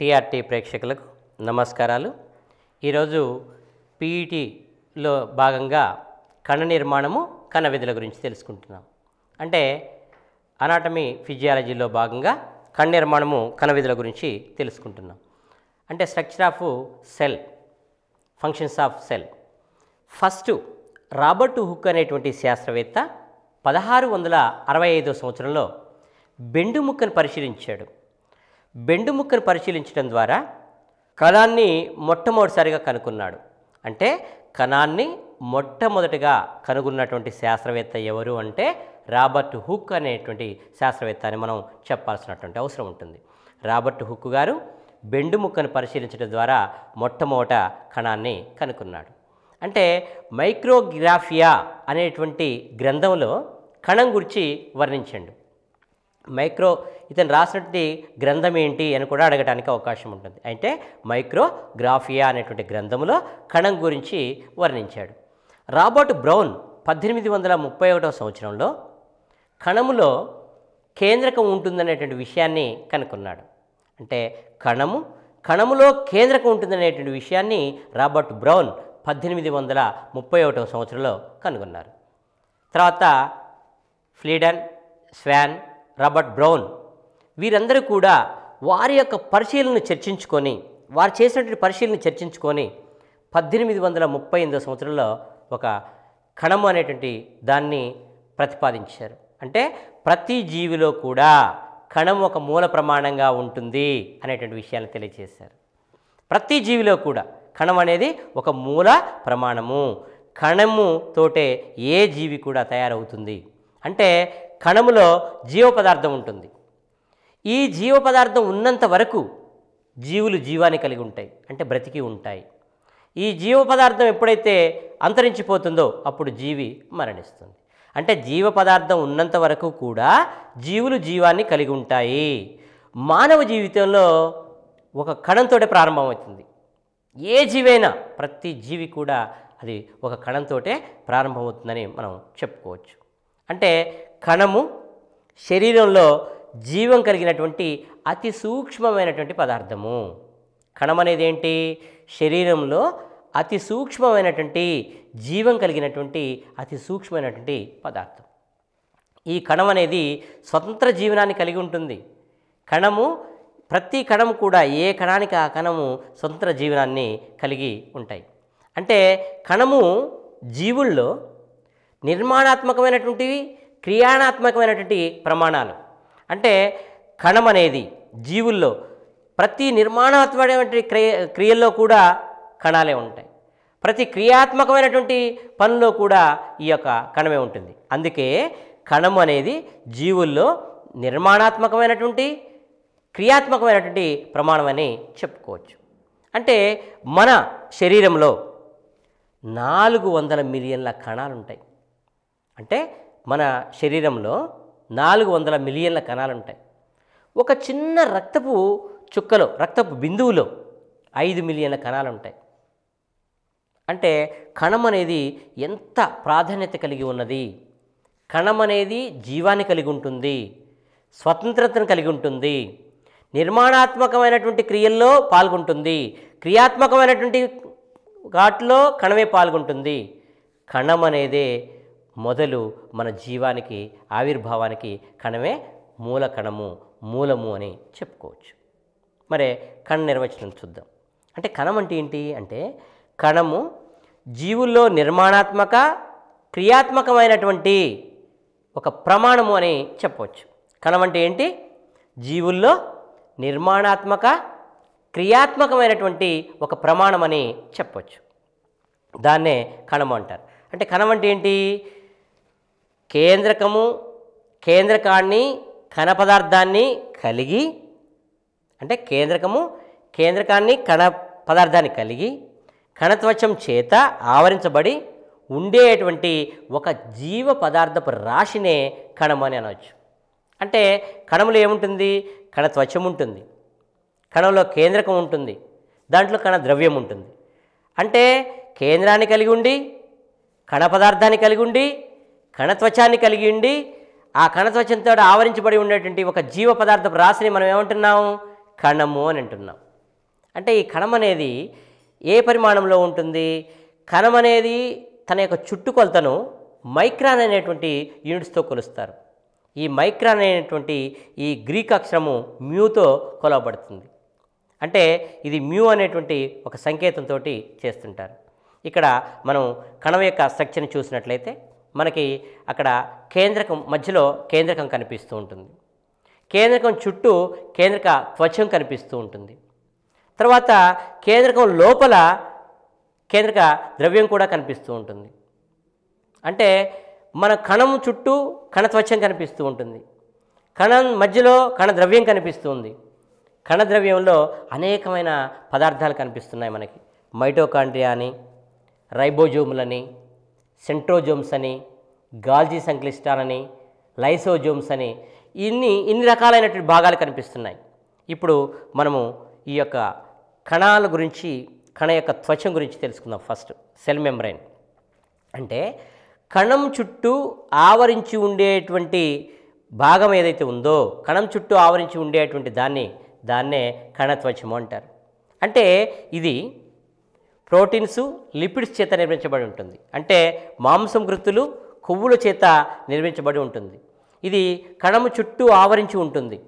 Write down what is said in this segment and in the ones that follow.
TRT ప్రేక్షకులకు నమస్కారాలు ఈరోజు పీఈటీలో భాగంగా కణ నిర్మాణము కణ విధుల గురించి తెలుసుకుంటున్నాం అంటే అనాటమీ ఫిజియాలజీలో భాగంగా కణ నిర్మాణము కణ విధుల గురించి తెలుసుకుంటున్నాం అంటే structure of cell functions of cell first Robert Hooke అనేటువంటి శాస్త్రవేత్త పదహారు వందల అరవై ఐదో సంవత్సరంలో బెండుముక్కను పరిశీలించాడు బెండు ముక్కను పరిశీలించడం ద్వారా కణాన్ని మొట్టమొదటిసారిగా కనుక్కున్నాడు అంటే కణాన్ని మొట్టమొదటిగా కనుగొన్నటువంటి శాస్త్రవేత్త ఎవరు అంటే రాబర్ట్ హుక్ అనేటువంటి శాస్త్రవేత్త అని మనం చెప్పాల్సినటువంటి అవసరం ఉంటుంది రాబర్ట్ హుక్ గారు బెండు ముక్కను పరిశీలించడం ద్వారా మొట్టమొదట కణాన్ని కనుక్కున్నాడు అంటే మైక్రోగ్రాఫియా అనేటువంటి గ్రంథంలో కణం గురించి వర్ణించండు మైక్రో ఇతను రాసినటువంటి గ్రంథం ఏంటి అని కూడా అడగడానికి అవకాశం ఉంటుంది అంటే మైక్రోగ్రాఫియా అనేటువంటి గ్రంథంలో కణం గురించి వర్ణించాడు రాబర్ట్ బ్రౌన్ పద్దెనిమిది వందల ముప్పై ఒకటవ సంవత్సరంలో కణములో కేంద్రకం ఉంటుందనేటువంటి విషయాన్ని కనుక్కున్నాడు అంటే కణము కణములో కేంద్రకం ఉంటుందనేటువంటి విషయాన్ని రాబర్ట్ బ్రౌన్ పద్దెనిమిది వందల ముప్పై ఒకటవ సంవత్సరంలో కనుగొన్నారు తర్వాత ఫ్లీడన్ స్వాన్ రాబర్ట్ బ్రౌన్ వీరందరూ కూడా వారి యొక్క పరిశీలనను చర్చించుకొని వారు చేసినటువంటి పరిశీలన చర్చించుకొని పద్దెనిమిది వందల ముప్పై ఎనిమిదో సంవత్సరంలో ఒక కణము అనేటువంటి దాన్ని ప్రతిపాదించారు అంటే ప్రతి జీవిలో కూడా కణం ఒక మూల ప్రమాణంగా ఉంటుంది అనేటువంటి విషయాన్ని తెలియజేశారు ప్రతి జీవిలో కూడా కణం అనేది ఒక మూల ప్రమాణము కణము తోటే ఏ జీవి కూడా తయారవుతుంది అంటే కణములో జీవ పదార్థం ఉంటుంది ఈ జీవ పదార్థం ఉన్నంత వరకు జీవులు జీవాన్ని కలిగి ఉంటాయి అంటే బ్రతికి ఉంటాయి ఈ జీవ పదార్థం ఎప్పుడైతే అంతరించిపోతుందో అప్పుడు జీవి మరణిస్తుంది అంటే జీవ పదార్థం ఉన్నంత వరకు కూడా జీవులు జీవాన్ని కలిగి ఉంటాయి మానవ జీవితంలో ఒక కణంతోటే ప్రారంభమవుతుంది ఏ జీవైనా ప్రతి జీవి కూడా అది ఒక కణంతోటే ప్రారంభమవుతుందని మనం చెప్పుకోవచ్చు అంటే కణము శరీరంలో జీవం కలిగినటువంటి అతి సూక్ష్మమైనటువంటి పదార్థము కణం అనేది ఏంటి శరీరంలో అతి సూక్ష్మమైనటువంటి జీవం కలిగినటువంటి అతి సూక్ష్మమైనటువంటి పదార్థం ఈ కణం అనేది స్వతంత్ర జీవనాన్ని కలిగి ఉంటుంది కణము ప్రతి కణం కూడా ఏ కణానికి ఆ కణము స్వతంత్ర జీవనాన్ని కలిగి ఉంటాయి అంటే కణము జీవుల్లో నిర్మాణాత్మకమైనటువంటివి క్రియాణాత్మకమైనటువంటి ప్రమాణాలు అంటే కణం అనేది జీవుల్లో ప్రతి నిర్మాణాత్మకమైనటువంటి క్రియ క్రియల్లో కూడా కణాలే ఉంటాయి ప్రతి క్రియాత్మకమైనటువంటి పనిలో కూడా ఈ యొక్క కణమే ఉంటుంది అందుకే కణం అనేది జీవుల్లో నిర్మాణాత్మకమైనటువంటి క్రియాత్మకమైనటువంటి ప్రమాణం అని చెప్పుకోవచ్చు అంటే మన శరీరంలో నాలుగు వందల మిలియన్ల కణాలు ఉంటాయి అంటే మన శరీరంలో నాలుగు వందల మిలియన్ల కణాలు ఉంటాయి ఒక చిన్న రక్తపు చుక్కలో రక్తపు బిందువులో ఐదు మిలియన్ల కణాలు ఉంటాయి అంటే కణం అనేది ఎంత ప్రాధాన్యత కలిగి ఉన్నది కణం అనేది జీవాన్ని కలిగి ఉంటుంది స్వతంత్రతను కలిగి ఉంటుంది నిర్మాణాత్మకమైనటువంటి క్రియల్లో పాల్గొంటుంది క్రియాత్మకమైనటువంటి వాటిలో కణమే పాల్గొంటుంది కణం అనేదే మొదలు మన జీవానికి ఆవిర్భావానికి కణమే మూల కణము మూలము అని చెప్పుకోవచ్చు మరే కణ నిర్వచనం చూద్దాం అంటే కణం అంటే ఏంటి అంటే కణము జీవుల్లో నిర్మాణాత్మక క్రియాత్మకమైనటువంటి ఒక ప్రమాణము అని చెప్పవచ్చు కణం అంటే ఏంటి జీవుల్లో నిర్మాణాత్మక క్రియాత్మకమైనటువంటి ఒక ప్రమాణం అని చెప్పవచ్చు దాన్నే కణము అంటారు అంటే కణం అంటే ఏంటి కేంద్రకము కేంద్రకాన్ని కణ పదార్థాన్ని కలిగి అంటే కేంద్రకము కేంద్రకాన్ని కణ పదార్థాన్ని కలిగి కణత్వచం చేత ఆవరించబడి ఉండేటువంటి ఒక జీవ పదార్థపు రాశినే కణము అని అనవచ్చు అంటే కణములో ఏముంటుంది కణ త్వచం ఉంటుంది కణంలో కేంద్రకం ఉంటుంది దాంట్లో కణ ద్రవ్యం ఉంటుంది అంటే కేంద్రాన్ని కలిగి ఉండి కణ పదార్థాన్ని కలిగి ఉండి కణత్వచాన్ని కలిగి ఉండి ఆ కణత్వచంతో ఆవరించబడి ఉండేటువంటి ఒక జీవ పదార్థ రాశిని మనం ఏమంటున్నాము కణము అని అంటున్నాం అంటే ఈ కణం అనేది ఏ పరిమాణంలో ఉంటుంది కణం అనేది తన యొక్క చుట్టుకొలతను మైక్రాన్ అనేటువంటి యూనిట్స్తో కొలుస్తారు ఈ మైక్రాన్ అనేటువంటి ఈ గ్రీక్ అక్షరము మ్యూతో కొలవబడుతుంది అంటే ఇది మ్యూ అనేటువంటి ఒక సంకేతంతో చేస్తుంటారు ఇక్కడ మనం కణం యొక్క స్ట్రక్చర్ని చూసినట్లయితే మనకి అక్కడ కేంద్రకం మధ్యలో కేంద్రకం కనిపిస్తూ ఉంటుంది కేంద్రకం చుట్టూ కేంద్రక త్వచం కనిపిస్తూ ఉంటుంది తర్వాత కేంద్రకం లోపల కేంద్రక ద్రవ్యం కూడా కనిపిస్తూ ఉంటుంది అంటే మన కణం చుట్టూ కణ కనిపిస్తూ ఉంటుంది కణం మధ్యలో కణ ద్రవ్యం కనిపిస్తుంది కణ ద్రవ్యంలో అనేకమైన పదార్థాలు కనిపిస్తున్నాయి మనకి మైటోకాండ్రియా అని రైబోజోములని సెంట్రోజోమ్స్ అని గాల్జీ సంక్లిష్టాన్ అని లైసోజోమ్స్ అని ఇన్ని ఇన్ని రకాలైనటువంటి భాగాలు కనిపిస్తున్నాయి ఇప్పుడు మనము ఈ యొక్క కణాల గురించి కణ యొక్క త్వచం గురించి తెలుసుకుందాం ఫస్ట్ సెల్ మెంబ్రైన్ అంటే కణం చుట్టూ ఆవరించి ఉండేటువంటి భాగం ఏదైతే ఉందో కణం చుట్టూ ఆవరించి ఉండేటువంటి దాన్ని దాన్నే కణత్వచము అంటారు అంటే ఇది ప్రోటీన్స్ లిపిడ్స్ చేత నిర్మించబడి ఉంటుంది అంటే మాంసం గుర్తులు కొవ్వుల చేత నిర్మించబడి ఉంటుంది ఇది కణము చుట్టూ ఆవరించి ఉంటుంది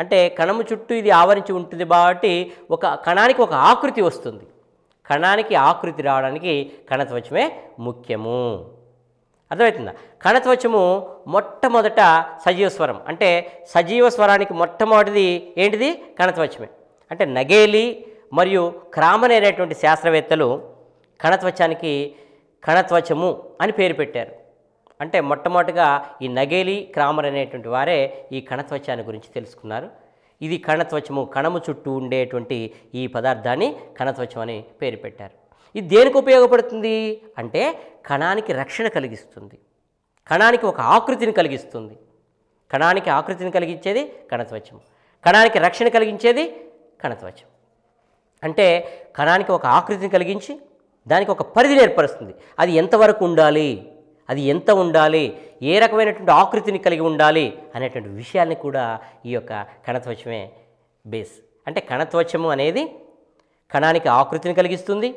అంటే కణము చుట్టూ ఇది ఆవరించి ఉంటుంది కాబట్టి ఒక కణానికి ఒక ఆకృతి వస్తుంది కణానికి ఆకృతి రావడానికి కణత్వచమే ముఖ్యము అర్థమవుతుందా కణత్వచము మొట్టమొదట సజీవ స్వరం అంటే సజీవ స్వరానికి మొట్టమొదటిది ఏంటిది కణత్వచమే అంటే నగేలి మరియు క్రామన్ అనేటువంటి శాస్త్రవేత్తలు కణత్వచానికి కణత్వచము అని పేరు పెట్టారు అంటే మొట్టమొదటిగా ఈ నగేలి క్రామర్ అనేటువంటి వారే ఈ కణత్వచాన్ని గురించి తెలుసుకున్నారు ఇది కణత్వచము కణము చుట్టూ ఉండేటువంటి ఈ పదార్థాన్ని కణత్వచం అని పేరు పెట్టారు ఇది దేనికి ఉపయోగపడుతుంది అంటే కణానికి రక్షణ కలిగిస్తుంది కణానికి ఒక ఆకృతిని కలిగిస్తుంది కణానికి ఆకృతిని కలిగించేది కణత్వచము కణానికి రక్షణ కలిగించేది కణత్వచం అంటే కణానికి ఒక ఆకృతిని కలిగించి దానికి ఒక పరిధిని ఏర్పరుస్తుంది అది ఎంతవరకు ఉండాలి అది ఎంత ఉండాలి ఏ రకమైనటువంటి ఆకృతిని కలిగి ఉండాలి అనేటువంటి విషయాన్ని కూడా ఈ యొక్క కణత్వచమే బేస్ అంటే కణత్వచము అనేది కణానికి ఆకృతిని కలిగిస్తుంది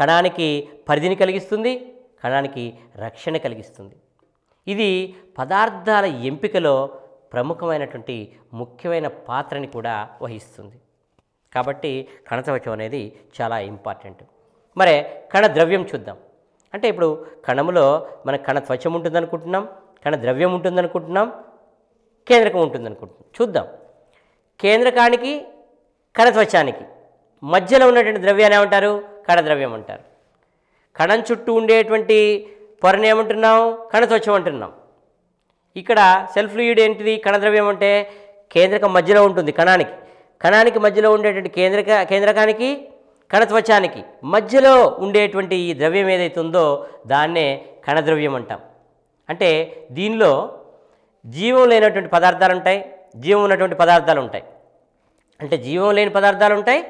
కణానికి పరిధిని కలిగిస్తుంది కణానికి రక్షణ కలిగిస్తుంది ఇది పదార్థాల ఎంపికలో ప్రముఖమైనటువంటి ముఖ్యమైన పాత్రని కూడా వహిస్తుంది కాబట్టి కణచవచం అనేది చాలా ఇంపార్టెంట్ మరి కణ ద్రవ్యం చూద్దాం అంటే ఇప్పుడు కణములో మన కణ త్వచం ఉంటుందనుకుంటున్నాం కణ ద్రవ్యం ఉంటుందనుకుంటున్నాం కేంద్రకం ఉంటుందనుకుంటున్నాం చూద్దాం కేంద్రకానికి కణత్వచానికి మధ్యలో ఉన్నటువంటి ద్రవ్యాన్ని ఏమంటారు కణద్రవ్యం అంటారు కణం చుట్టూ ఉండేటువంటి పొరని ఏమంటున్నాం కణత్వచం అంటున్నాం ఇక్కడ సెల్ఫ్ ఫ్లూయిడ్ ఏంటిది కణద్రవ్యం అంటే కేంద్రకం మధ్యలో ఉంటుంది కణానికి కణానికి మధ్యలో ఉండేటువంటి కేంద్రక కేంద్రకానికి కణత్వచానికి మధ్యలో ఉండేటువంటి ఈ ద్రవ్యం ఏదైతే ఉందో దాన్నే కణద్రవ్యం అంటాం అంటే దీనిలో జీవం లేనటువంటి పదార్థాలు ఉంటాయి జీవం ఉన్నటువంటి పదార్థాలు ఉంటాయి అంటే జీవం లేని పదార్థాలు ఉంటాయి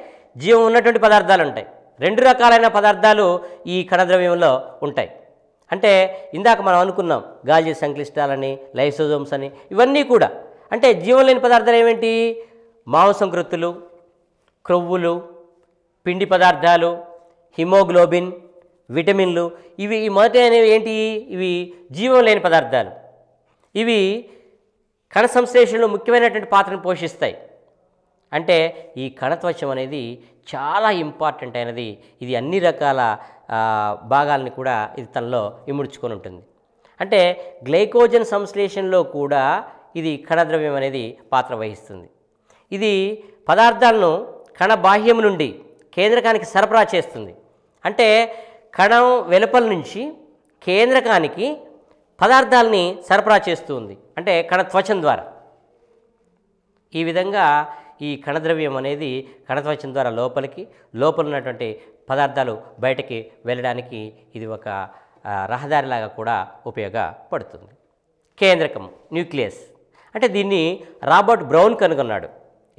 జీవం ఉన్నటువంటి పదార్థాలు ఉంటాయి రెండు రకాలైన పదార్థాలు ఈ కణద్రవ్యంలో ఉంటాయి అంటే ఇందాక మనం అనుకున్నాం గాజీ సంక్లిష్టాలని లైసోజోమ్స్ అని ఇవన్నీ కూడా అంటే జీవం లేని పదార్థాలు ఏమిటి మాంసంకృతులు క్రొవ్వులు పిండి పదార్థాలు హిమోగ్లోబిన్ విటమిన్లు ఇవి ఈ మొదటి అనేవి ఏంటి ఇవి జీవం లేని పదార్థాలు ఇవి కణ సంశ్లేషణలో ముఖ్యమైనటువంటి పాత్రను పోషిస్తాయి అంటే ఈ కణత్వచం అనేది చాలా ఇంపార్టెంట్ అయినది ఇది అన్ని రకాల భాగాలని కూడా ఇది తనలో ఇముడ్చుకొని ఉంటుంది అంటే గ్లైకోజన్ సంశ్లేషణలో కూడా ఇది కణద్రవ్యం అనేది పాత్ర వహిస్తుంది ఇది పదార్థాలను కణ బాహ్యం నుండి కేంద్రకానికి సరఫరా చేస్తుంది అంటే కణం వెలుపల నుంచి కేంద్రకానికి పదార్థాలని సరఫరా చేస్తుంది అంటే కణ త్వచం ద్వారా ఈ విధంగా ఈ కణద్రవ్యం అనేది కణత్వచం ద్వారా లోపలికి లోపల ఉన్నటువంటి పదార్థాలు బయటకి వెళ్ళడానికి ఇది ఒక రహదారిలాగా కూడా ఉపయోగపడుతుంది కేంద్రకం న్యూక్లియస్ అంటే దీన్ని రాబర్ట్ బ్రౌన్ కనుగొన్నాడు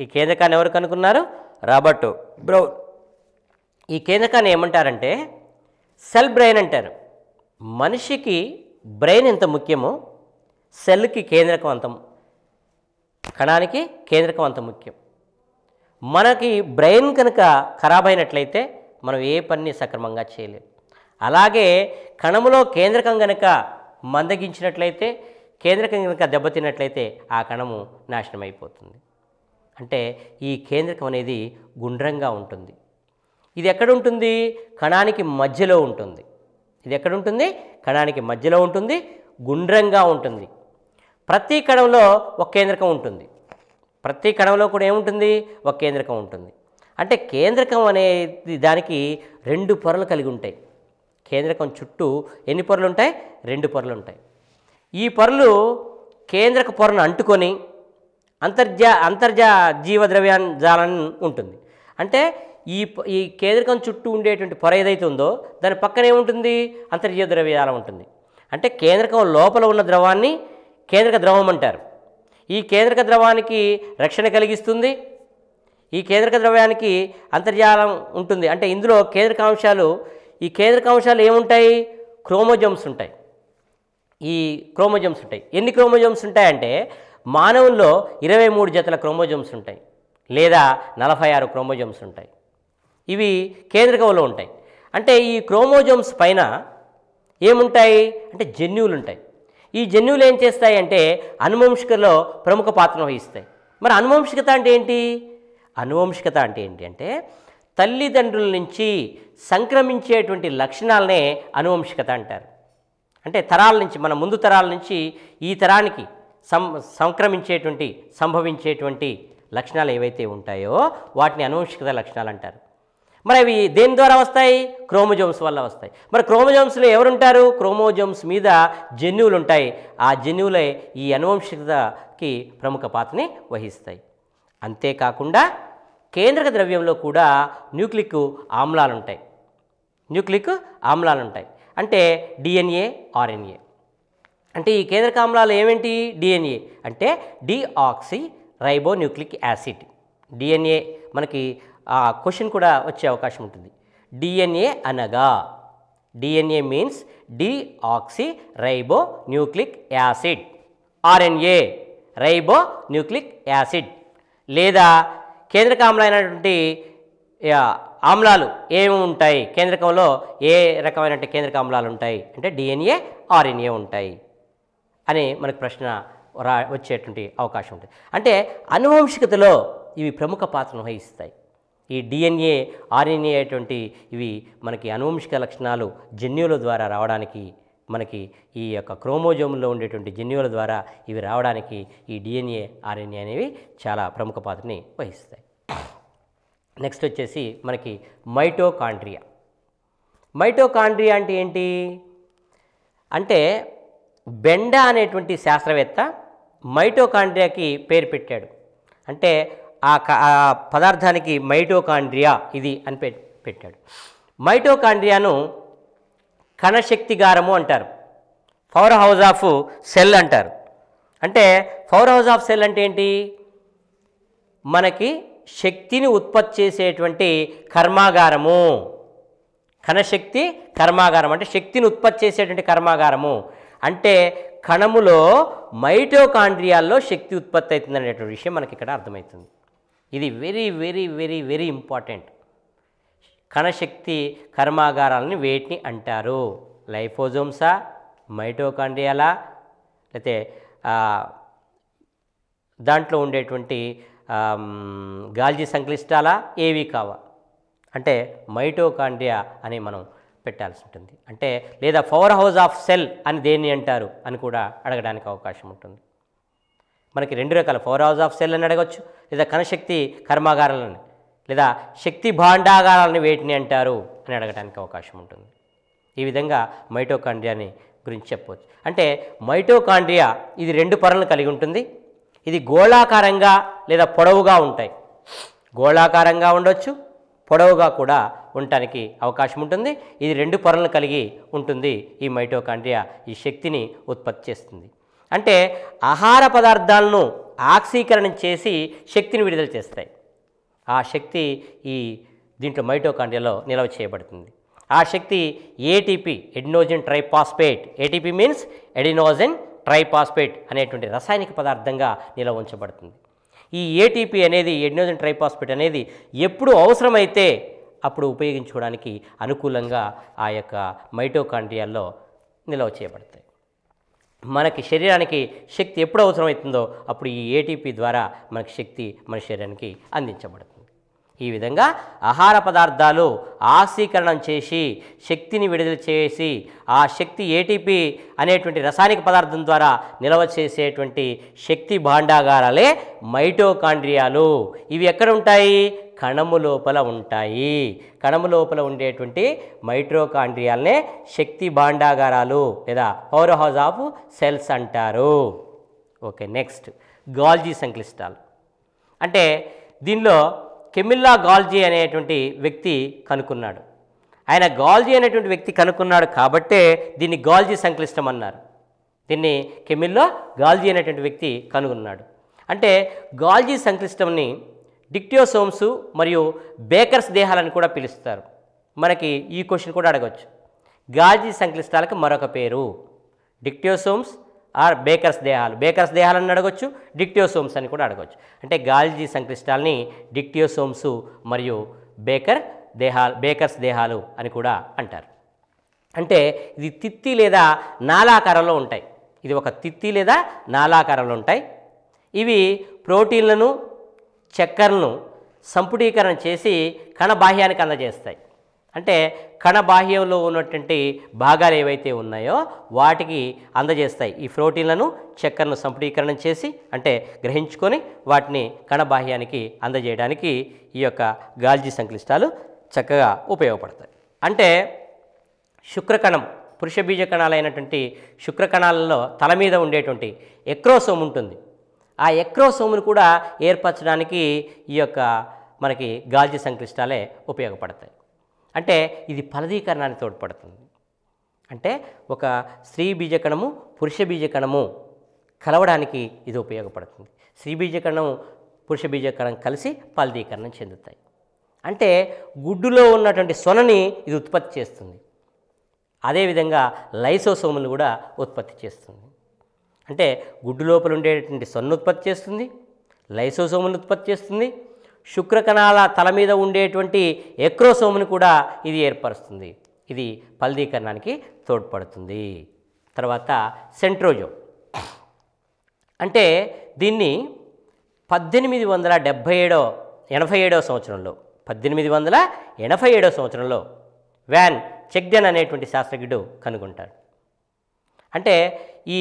ఈ కేంద్రకాన్ని ఎవరు కనుక్కున్నారు రాబర్టు బ్రౌన్ ఈ కేంద్రకాన్ని ఏమంటారంటే సెల్ బ్రెయిన్ అంటారు మనిషికి బ్రెయిన్ ఎంత ముఖ్యమో సెల్కి కేంద్రకం అంత కణానికి కేంద్రకం అంత ముఖ్యం మనకి బ్రెయిన్ కనుక ఖరాబ్ అయినట్లయితే మనం ఏ పనిని సక్రమంగా చేయలేము అలాగే కణములో కేంద్రకం కనుక మందగించినట్లయితే కేంద్రకం కనుక దెబ్బతిన్నట్లయితే ఆ కణము నాశనం అయిపోతుంది అంటే ఈ కేంద్రకం అనేది గుండ్రంగా ఉంటుంది ఇది ఎక్కడుంటుంది కణానికి మధ్యలో ఉంటుంది ఇది ఎక్కడుంటుంది కణానికి మధ్యలో ఉంటుంది గుండ్రంగా ఉంటుంది ప్రతి కణంలో ఒక కేంద్రకం ఉంటుంది ప్రతి కణంలో కూడా ఏముంటుంది ఒక కేంద్రకం ఉంటుంది అంటే కేంద్రకం అనేది దానికి రెండు పొరలు కలిగి ఉంటాయి కేంద్రకం చుట్టూ ఎన్ని పొరలు ఉంటాయి రెండు పొరలు ఉంటాయి ఈ పొరలు కేంద్రక పొరను అంటుకొని అంతర్జా అంతర్జా జీవ ద్రవ్యాన్ని ఉంటుంది అంటే ఈ ఈ కేంద్రకం చుట్టూ ఉండేటువంటి పొర ఏదైతే ఉందో దాని పక్కనే ఉంటుంది అంతర్జీవ ద్రవ్యాలం ఉంటుంది అంటే కేంద్రకం లోపల ఉన్న ద్రవాన్ని కేంద్రక ద్రవం అంటారు ఈ కేంద్రక ద్రవానికి రక్షణ కలిగిస్తుంది ఈ కేంద్రక ద్రవ్యానికి అంతర్జాలం ఉంటుంది అంటే ఇందులో కేంద్రకాంశాలు ఈ కేంద్రకాంశాలు ఏముంటాయి క్రోమోజోమ్స్ ఉంటాయి ఈ క్రోమోజోమ్స్ ఉంటాయి ఎన్ని క్రోమోజోమ్స్ ఉంటాయంటే మానవుల్లో ఇరవై మూడు జతల క్రోమోజోమ్స్ ఉంటాయి లేదా నలభై ఆరు క్రోమోజోమ్స్ ఉంటాయి ఇవి కేంద్రకంలో ఉంటాయి అంటే ఈ క్రోమోజోమ్స్ పైన ఏముంటాయి అంటే జన్యువులు ఉంటాయి ఈ జన్యువులు ఏం చేస్తాయి అంటే అనువంశికలో ప్రముఖ పాత్ర వహిస్తాయి మరి అనువంశికత అంటే ఏంటి అనువంశికత అంటే ఏంటి అంటే తల్లిదండ్రుల నుంచి సంక్రమించేటువంటి లక్షణాలనే అనువంశికత అంటారు అంటే తరాల నుంచి మన ముందు తరాల నుంచి ఈ తరానికి సం సంక్రమించేటువంటి సంభవించేటువంటి లక్షణాలు ఏవైతే ఉంటాయో వాటిని అనువంశికత లక్షణాలు అంటారు మరి అవి దేని ద్వారా వస్తాయి క్రోమోజోమ్స్ వల్ల వస్తాయి మరి క్రోమోజోమ్స్లో ఎవరుంటారు క్రోమోజోమ్స్ మీద జన్యువులు ఉంటాయి ఆ జన్యువులే ఈ అనువంశికతకి ప్రముఖ పాత్రని వహిస్తాయి అంతేకాకుండా కేంద్రక ద్రవ్యంలో కూడా న్యూక్లిక్ ఆమ్లాలు ఉంటాయి న్యూక్లిక్ ఆమ్లాలు ఉంటాయి అంటే డిఎన్ఏ ఆర్ఎన్ఏ అంటే ఈ కేంద్రక ఆమ్లాలు ఏమేంటి డిఎన్ఏ అంటే డిఆక్సీ రైబో న్యూక్లిక్ యాసిడ్ డిఎన్ఏ మనకి ఆ క్వశ్చన్ కూడా వచ్చే అవకాశం ఉంటుంది డిఎన్ఏ అనగా DNA means రైబో nucleic acid RNA రైబో nucleic acid లేదా కేంద్రక ఆమ్లైనటువంటి ఆమ్లాలు ఏమి ఉంటాయి కేంద్రకంలో ఏ రకమైనటువంటి కేంద్రక ఆమ్లాలు ఉంటాయి అంటే డిఎన్ఏ ఆర్ఎన్ఏ ఉంటాయి అని మనకు ప్రశ్న రా వచ్చేటువంటి అవకాశం ఉంటుంది అంటే అనువంశికతలో ఇవి ప్రముఖ పాత్రను వహిస్తాయి ఈ డిఎన్ఏ ఆర్ఎన్ఏ అటువంటి ఇవి మనకి అనువంశిక లక్షణాలు జన్యువుల ద్వారా రావడానికి మనకి ఈ యొక్క క్రోమోజోమ్లో ఉండేటువంటి జన్యువుల ద్వారా ఇవి రావడానికి ఈ డిఎన్ఏ ఆర్ఎన్ఏ అనేవి చాలా ప్రముఖ పాత్రని వహిస్తాయి నెక్స్ట్ వచ్చేసి మనకి మైటోకాండ్రియా మైటోకాండ్రియా అంటే ఏంటి అంటే బెండ అనేటువంటి శాస్త్రవేత్త మైటోకాండ్రియాకి పేరు పెట్టాడు అంటే ఆ పదార్థానికి మైటోకాండ్రియా ఇది అని పెట్టాడు మైటోకాండ్రియాను కణశక్తిగారము అంటారు పవర్ హౌజ్ ఆఫ్ సెల్ అంటారు అంటే పవర్ హౌస్ ఆఫ్ సెల్ అంటే ఏంటి మనకి శక్తిని ఉత్పత్తి చేసేటువంటి కర్మాగారము కణశక్తి కర్మాగారం అంటే శక్తిని ఉత్పత్తి చేసేటువంటి కర్మాగారము అంటే కణములో మైటోకాండ్రియాల్లో శక్తి ఉత్పత్తి అవుతుంది అనేటువంటి విషయం మనకి ఇక్కడ అర్థమవుతుంది ఇది very very very very important కణశక్తి కర్మాగారాలని వేటిని అంటారు లైఫోజోమ్సా మైటోకాండ్రియాలా అయితే దాంట్లో ఉండేటువంటి గాల్జీ సంక్లిష్టాలా ఏవి కావా అంటే మైటోకాండ్రియా అని మనం పెట్టాల్సి ఉంటుంది అంటే లేదా పవర్ హౌస్ ఆఫ్ సెల్ అని దేన్ని అంటారు అని కూడా అడగడానికి అవకాశం ఉంటుంది మనకి రెండు రకాల పవర్ హౌస్ ఆఫ్ సెల్ అని అడగవచ్చు లేదా కనశక్తి కర్మాగారాలని లేదా శక్తి భాండాగారాలని వేటిని అంటారు అని అడగడానికి అవకాశం ఉంటుంది ఈ విధంగా మైటోకాండ్రియాని గురించి చెప్పవచ్చు అంటే మైటోకాండ్రియా ఇది రెండు పొరలను కలిగి ఉంటుంది ఇది గోళాకారంగా లేదా పొడవుగా ఉంటాయి గోళాకారంగా ఉండొచ్చు పొడవుగా కూడా ఉండటానికి అవకాశం ఉంటుంది ఇది రెండు పొరలను కలిగి ఉంటుంది ఈ మైటోకాండ్రియా ఈ శక్తిని ఉత్పత్తి చేస్తుంది అంటే ఆహార పదార్థాలను ఆక్సీకరణం చేసి శక్తిని విడుదల చేస్తాయి ఆ శక్తి ఈ దీంట్లో మైటోకాండ్రియాలో నిల్వ చేయబడుతుంది ఆ శక్తి ATP adenosine triphosphate ATP means adenosine triphosphate అనేటువంటి రసాయనిక పదార్థంగా నిల్వ ఉంచబడుతుంది ఈ ఏటీపీ అనేది ఎడినోజన్ ట్రైపాస్పేట్ అనేది ఎప్పుడు అవసరమైతే అప్పుడు ఉపయోగించుకోవడానికి అనుకూలంగా ఆ యొక్క మైటోకాండ్రియాల్లో నిల్వ చేయబడతాయి మనకి శరీరానికి శక్తి ఎప్పుడు అవసరమవుతుందో అప్పుడు ఈ ఏటీపీ ద్వారా మనకి శక్తి మన శరీరానికి అందించబడుతుంది ఈ విధంగా ఆహార పదార్థాలు ఆసీకరణం చేసి శక్తిని విడుదల చేసి ఆ శక్తి ఏటీపీ అనేటువంటి రసాయనిక పదార్థం ద్వారా నిల్వ చేసేటువంటి శక్తి భాండాగారాలే మైటోకాండ్రియాలు ఇవి ఎక్కడ ఉంటాయి కణము లోపల ఉంటాయి కణము లోపల ఉండేటువంటి మైట్రోకాండ్రియాలనే శక్తి భాండాగారాలు లేదా పవర్ హౌస్ ఆఫ్ సెల్స్ అంటారు ఓకే నెక్స్ట్ గాల్జీ సంక్లిష్టాలు అంటే దీనిలో కెమిల్లా గాల్జీ అనేటువంటి వ్యక్తి కనుక్కున్నాడు ఆయన గాల్జీ అనేటువంటి వ్యక్తి కనుక్కున్నాడు కాబట్టే దీన్ని గాల్జీ సంక్లిష్టం అన్నారు దీన్ని కెమిల్లో గాల్జీ అనేటువంటి వ్యక్తి కనుగొన్నాడు అంటే గాల్జీ సంక్లిష్టంని డిక్టియోసోమ్స్ మరియు బేకర్స్ దేహాలను కూడా పిలుస్తారు మనకి ఈ క్వశ్చన్ కూడా అడగవచ్చు గాజీ సంక్లిష్టాలకు మరొక పేరు డిక్టియోసోమ్స్ ఆర్ బేకర్స్ దేహాలు బేకర్స్ దేహాలను అడగవచ్చు డిక్టియోసోమ్స్ అని కూడా అడగవచ్చు అంటే గాల్జీ సంక్లిష్టాలని డిక్టియోసోమ్స్ మరియు బేకర్ దేహాలు బేకర్స్ దేహాలు అని కూడా అంటారు అంటే ఇది తిత్తి లేదా నాలాకారంలో ఉంటాయి ఇది ఒక తిత్తి లేదా నాలాకారంలో ఉంటాయి ఇవి ప్రోటీన్లను చక్కెరను సంపుటీకరణ చేసి కణబాహ్యానికి అందజేస్తాయి అంటే కణబాహ్యంలో ఉన్నటువంటి భాగాలు ఏవైతే ఉన్నాయో వాటికి అందజేస్తాయి ఈ ప్రోటీన్లను చక్కెరను సంపుటీకరణ చేసి అంటే గ్రహించుకొని వాటిని కణబాహ్యానికి అందజేయడానికి ఈ యొక్క గాల్జీ సంక్లిష్టాలు చక్కగా ఉపయోగపడతాయి అంటే శుక్రకణం పురుష బీజ కణాలైనటువంటి శుక్రకణాలలో తల మీద ఉండేటువంటి ఎక్రోసోమ్ ఉంటుంది ఆ ఎక్రోసోమును కూడా ఏర్పరచడానికి ఈ యొక్క మనకి గాల్జీ సంక్లిష్టాలే ఉపయోగపడతాయి అంటే ఇది ఫలదీకరణానికి తోడ్పడుతుంది అంటే ఒక స్త్రీ బీజకణము పురుష బీజకణము కలవడానికి ఇది ఉపయోగపడుతుంది స్త్రీ బీజకణం పురుష బీజకణం కలిసి ఫలదీకరణం చెందుతాయి అంటే గుడ్డులో ఉన్నటువంటి సొనని ఇది ఉత్పత్తి చేస్తుంది అదేవిధంగా లైసోసోములు కూడా ఉత్పత్తి చేస్తుంది అంటే గుడ్డు లోపల ఉండేటువంటి సన్ను ఉత్పత్తి చేస్తుంది లైసోసోమును ఉత్పత్తి చేస్తుంది శుక్రకణాల తల మీద ఉండేటువంటి ఎక్రోసోమును కూడా ఇది ఏర్పరుస్తుంది ఇది ఫలదీకరణానికి తోడ్పడుతుంది తర్వాత సెంట్రోజో అంటే దీన్ని పద్దెనిమిది వందల డెబ్భై ఏడో ఎనభై ఏడవ సంవత్సరంలో పద్దెనిమిది వందల ఎనభై ఏడో సంవత్సరంలో వ్యాన్ చెక్డెన్ అనేటువంటి శాస్త్రజ్ఞుడు కనుగొంటాడు అంటే ఈ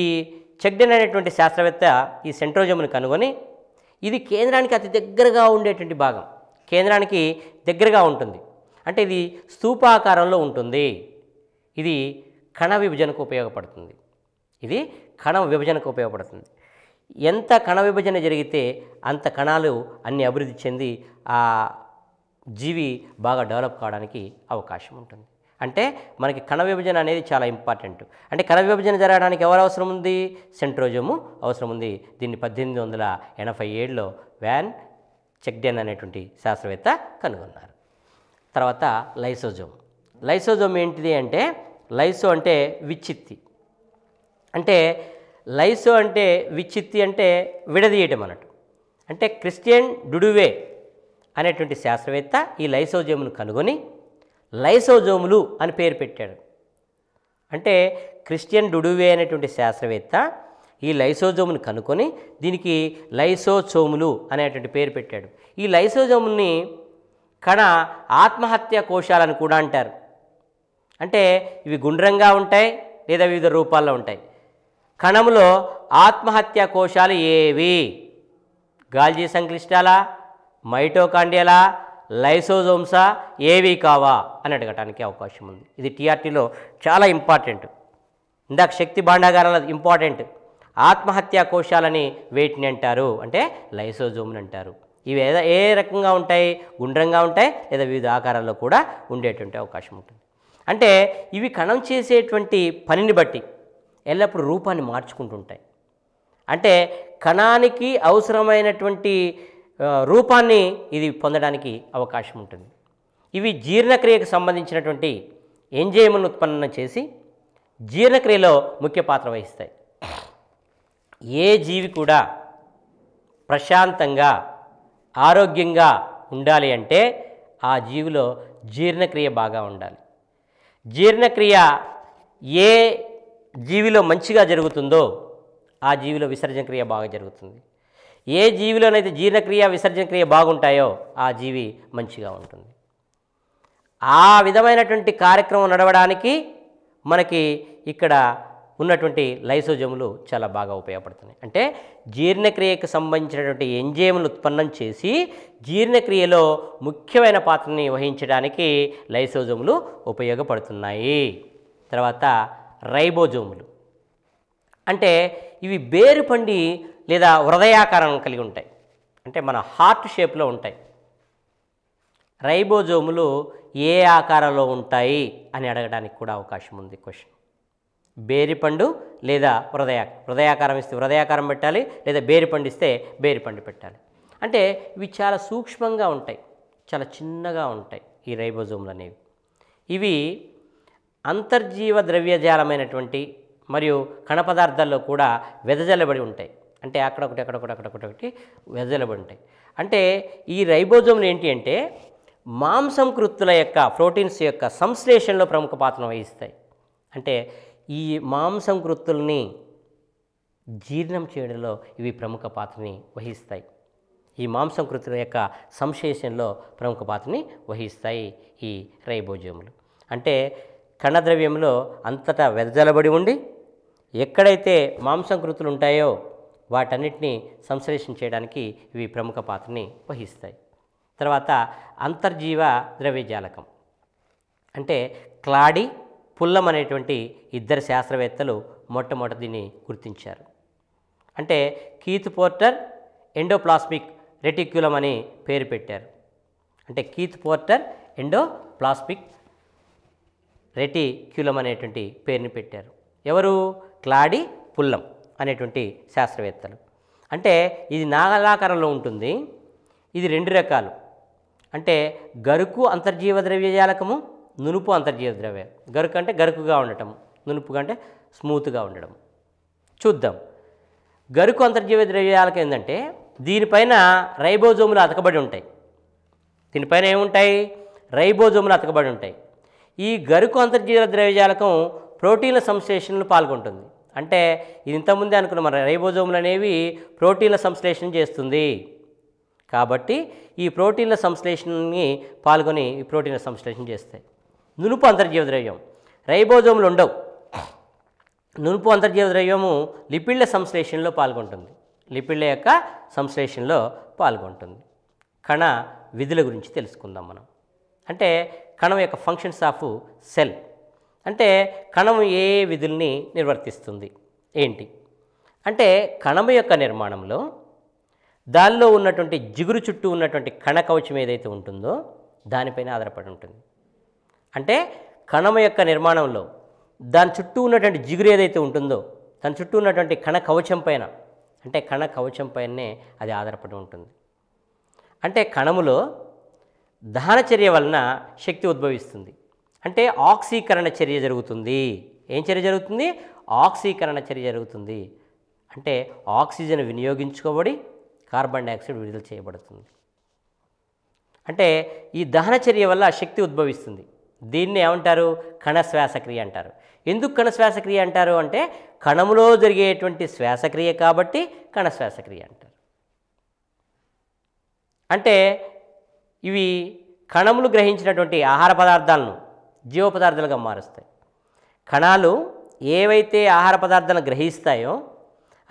చెక్డెన్ అనేటువంటి శాస్త్రవేత్త ఈ సెంట్రోజోమ్ని కనుగొని ఇది కేంద్రానికి అతి దగ్గరగా ఉండేటువంటి భాగం కేంద్రానికి దగ్గరగా ఉంటుంది అంటే ఇది స్థూపాకారంలో ఉంటుంది ఇది కణ విభజనకు ఉపయోగపడుతుంది ఇది కణ విభజనకు ఉపయోగపడుతుంది ఎంత కణ విభజన జరిగితే అంత కణాలు అన్ని అభివృద్ధి చెంది ఆ జీవి బాగా డెవలప్ కావడానికి అవకాశం ఉంటుంది అంటే మనకి కణ విభజన అనేది చాలా ఇంపార్టెంట్ అంటే కణ విభజన జరగడానికి ఎవరు అవసరం ఉంది సెంట్రోజోము అవసరం ఉంది దీన్ని పద్దెనిమిది వందల ఎనభై ఏడులో వ్యాన్ చెక్డెన్ అనేటువంటి శాస్త్రవేత్త కనుగొన్నారు తర్వాత లైసోజోమ్ లైసోజోమ్ ఏంటిది అంటే లైసో అంటే విచ్చిత్తి అంటే లైసో అంటే విచ్చిత్తి అంటే విడదీయటం అన్నట్టు అంటే క్రిస్టియన్ డుడువే అనేటువంటి శాస్త్రవేత్త ఈ లైసోజోమ్ను కనుగొని లైసోజోములు అని పేరు పెట్టాడు అంటే క్రిస్టియన్ డుడువే అనేటువంటి శాస్త్రవేత్త ఈ లైసోజోమును కనుక్కొని దీనికి లైసోచోములు అనేటువంటి పేరు పెట్టాడు ఈ లైసోజోముల్ని కణ ఆత్మహత్య కోశాలని కూడా అంటారు అంటే ఇవి గుండ్రంగా ఉంటాయి లేదా వివిధ రూపాల్లో ఉంటాయి కణములో ఆత్మహత్య కోశాలు ఏవి గాల్జీ సంక్లిష్టాలా మైటోకాండియలా లైసోజోమ్సా ఏవి కావా అని అడగటానికి అవకాశం ఉంది ఇది టీఆర్టీలో చాలా ఇంపార్టెంట్ ఇందాక శక్తి భాండాగారాల ఇంపార్టెంట్ ఆత్మహత్యా కోశాలని వేటిని అంటారు అంటే లైసోజోమ్ని అంటారు ఇవి ఏదో ఏ రకంగా ఉంటాయి గుండ్రంగా ఉంటాయి లేదా వివిధ ఆకారాల్లో కూడా ఉండేటువంటి అవకాశం ఉంటుంది అంటే ఇవి కణం చేసేటువంటి పనిని బట్టి ఎల్లప్పుడూ రూపాన్ని మార్చుకుంటుంటాయి అంటే కణానికి అవసరమైనటువంటి రూపాన్ని ఇది పొందడానికి అవకాశం ఉంటుంది ఇవి జీర్ణక్రియకు సంబంధించినటువంటి ఎంజైములను ఉత్పన్నం చేసి జీర్ణక్రియలో ముఖ్య పాత్ర వహిస్తాయి ఏ జీవి కూడా ప్రశాంతంగా ఆరోగ్యంగా ఉండాలి అంటే ఆ జీవిలో జీర్ణక్రియ బాగా ఉండాలి జీర్ణక్రియ ఏ జీవిలో మంచిగా జరుగుతుందో ఆ జీవిలో విసర్జన క్రియ బాగా జరుగుతుంది ఏ జీవిలోనైతే జీర్ణక్రియ విసర్జన క్రియ బాగుంటాయో ఆ జీవి మంచిగా ఉంటుంది ఆ విధమైనటువంటి కార్యక్రమం నడవడానికి మనకి ఇక్కడ ఉన్నటువంటి లైసోజములు చాలా బాగా ఉపయోగపడుతున్నాయి అంటే జీర్ణక్రియకు సంబంధించినటువంటి ఎంజైములు ఉత్పన్నం చేసి జీర్ణక్రియలో ముఖ్యమైన పాత్రని వహించడానికి లైసోజములు ఉపయోగపడుతున్నాయి తర్వాత రైబోజోములు అంటే ఇవి బేరుపండి లేదా హృదయాకారం కలిగి ఉంటాయి అంటే మన హార్ట్ షేప్లో ఉంటాయి రైబోజోములు ఏ ఆకారంలో ఉంటాయి అని అడగడానికి కూడా అవకాశం ఉంది క్వశ్చన్ బేరిపండు లేదా హృదయ హృదయాకారం ఇస్తే హృదయాకారం పెట్టాలి లేదా బేరిపండు ఇస్తే బేరిపండు పెట్టాలి అంటే ఇవి చాలా సూక్ష్మంగా ఉంటాయి చాలా చిన్నగా ఉంటాయి ఈ రైబోజోములు అనేవి ఇవి అంతర్జీవ ద్రవ్యజాలమైనటువంటి మరియు కణపదార్థాల్లో కూడా వెదజల్లబడి ఉంటాయి అంటే అక్కడ ఒకటి అక్కడ ఒకటి అక్కడ ఒకటి ఒకటి వెదలబడి ఉంటాయి అంటే ఈ రైబోజోమ్లు ఏంటి అంటే మాంసం కృత్తుల యొక్క ప్రోటీన్స్ యొక్క సంశ్లేషణలో ప్రముఖ పాత్ర వహిస్తాయి అంటే ఈ మాంసం కృత్తుల్ని జీర్ణం చేయడంలో ఇవి ప్రముఖ పాత్రని వహిస్తాయి ఈ మాంసం కృతుల యొక్క సంశ్లేషణలో ప్రముఖ పాత్రని వహిస్తాయి ఈ రైబోజోములు అంటే కణద్రవ్యంలో అంతటా వెదజలబడి ఉండి ఎక్కడైతే మాంసం కృతులు ఉంటాయో వాటన్నిటినీ సంశ్లేషణ చేయడానికి ఇవి ప్రముఖ పాత్రని వహిస్తాయి తర్వాత అంతర్జీవ ద్రవ్యజాలకం అంటే క్లాడి పుల్లం అనేటువంటి ఇద్దరు శాస్త్రవేత్తలు మొట్టమొదటి దీన్ని గుర్తించారు అంటే కీత్ పోర్టర్ ఎండోప్లాస్మిక్ రెటిక్యులం అని పేరు పెట్టారు అంటే కీత్ పోర్టర్ ఎండోప్లాస్మిక్ రెటిక్యులం అనేటువంటి పేరుని పెట్టారు ఎవరు క్లాడి పుల్లం అనేటువంటి శాస్త్రవేత్తలు అంటే ఇది నాగలాకారంలో ఉంటుంది ఇది రెండు రకాలు అంటే గరుకు అంతర్జీవ ద్రవ్యజాలకము నునుపు అంతర్జీవ ద్రవ్య గరుకు అంటే గరుకుగా ఉండటం నునుపు అంటే స్మూత్గా ఉండడం చూద్దాం గరుకు అంతర్జీవ ద్రవ్యజాలకం ఏంటంటే దీనిపైన రైబోజోములు అతకబడి ఉంటాయి దీనిపైన ఏముంటాయి రైబోజోములు అతకబడి ఉంటాయి ఈ గరుకు అంతర్జీవ ద్రవ్యజాలకం ప్రోటీన్ల సంశ్లేషణలో పాల్గొంటుంది అంటే ఇది ఇంతకుముందే అనుకున్న మన రైబోజోములు అనేవి ప్రోటీన్ల సంశ్లేషణ చేస్తుంది కాబట్టి ఈ ప్రోటీన్ల సంశ్లేషణని పాల్గొని ఈ ప్రోటీన్ల సంశ్లేషణ చేస్తాయి నునుపు అంతర్జీవద్రవ్యం రైబోజోములు ఉండవు నునుపు అంతర్జీవద్రవ్యము లిపిడ్ల సంశ్లేషణలో పాల్గొంటుంది లిపిడ్ల యొక్క సంశ్లేషణలో పాల్గొంటుంది కణ విధుల గురించి తెలుసుకుందాం మనం అంటే కణం యొక్క ఫంక్షన్స్ ఆఫ్ సెల్ అంటే కణము ఏ విధుల్ని నిర్వర్తిస్తుంది ఏంటి అంటే కణము యొక్క నిర్మాణంలో దానిలో ఉన్నటువంటి జిగురు చుట్టూ ఉన్నటువంటి కణ కవచం ఏదైతే ఉంటుందో దానిపైన ఆధారపడి ఉంటుంది అంటే కణము యొక్క నిర్మాణంలో దాని చుట్టూ ఉన్నటువంటి జిగురు ఏదైతే ఉంటుందో దాని చుట్టూ ఉన్నటువంటి కణ కవచం పైన అంటే కణ కవచం పైనే అది ఆధారపడి ఉంటుంది అంటే కణములో దహనచర్య వలన శక్తి ఉద్భవిస్తుంది అంటే ఆక్సీకరణ చర్య జరుగుతుంది ఏం చర్య జరుగుతుంది ఆక్సీకరణ చర్య జరుగుతుంది అంటే ఆక్సిజన్ వినియోగించుకోబడి కార్బన్ డైఆక్సైడ్ విడుదల చేయబడుతుంది అంటే ఈ దహన చర్య వల్ల శక్తి ఉద్భవిస్తుంది దీన్ని ఏమంటారు కణశ్వాసక్రియ అంటారు ఎందుకు కణశ్వాసక్రియ అంటారు అంటే కణములో జరిగేటువంటి శ్వాసక్రియ కాబట్టి కణశ్వాసక్రియ అంటారు అంటే ఇవి కణములు గ్రహించినటువంటి ఆహార పదార్థాలను జీవ పదార్థాలుగా మారుస్తాయి కణాలు ఏవైతే ఆహార పదార్థాలను గ్రహిస్తాయో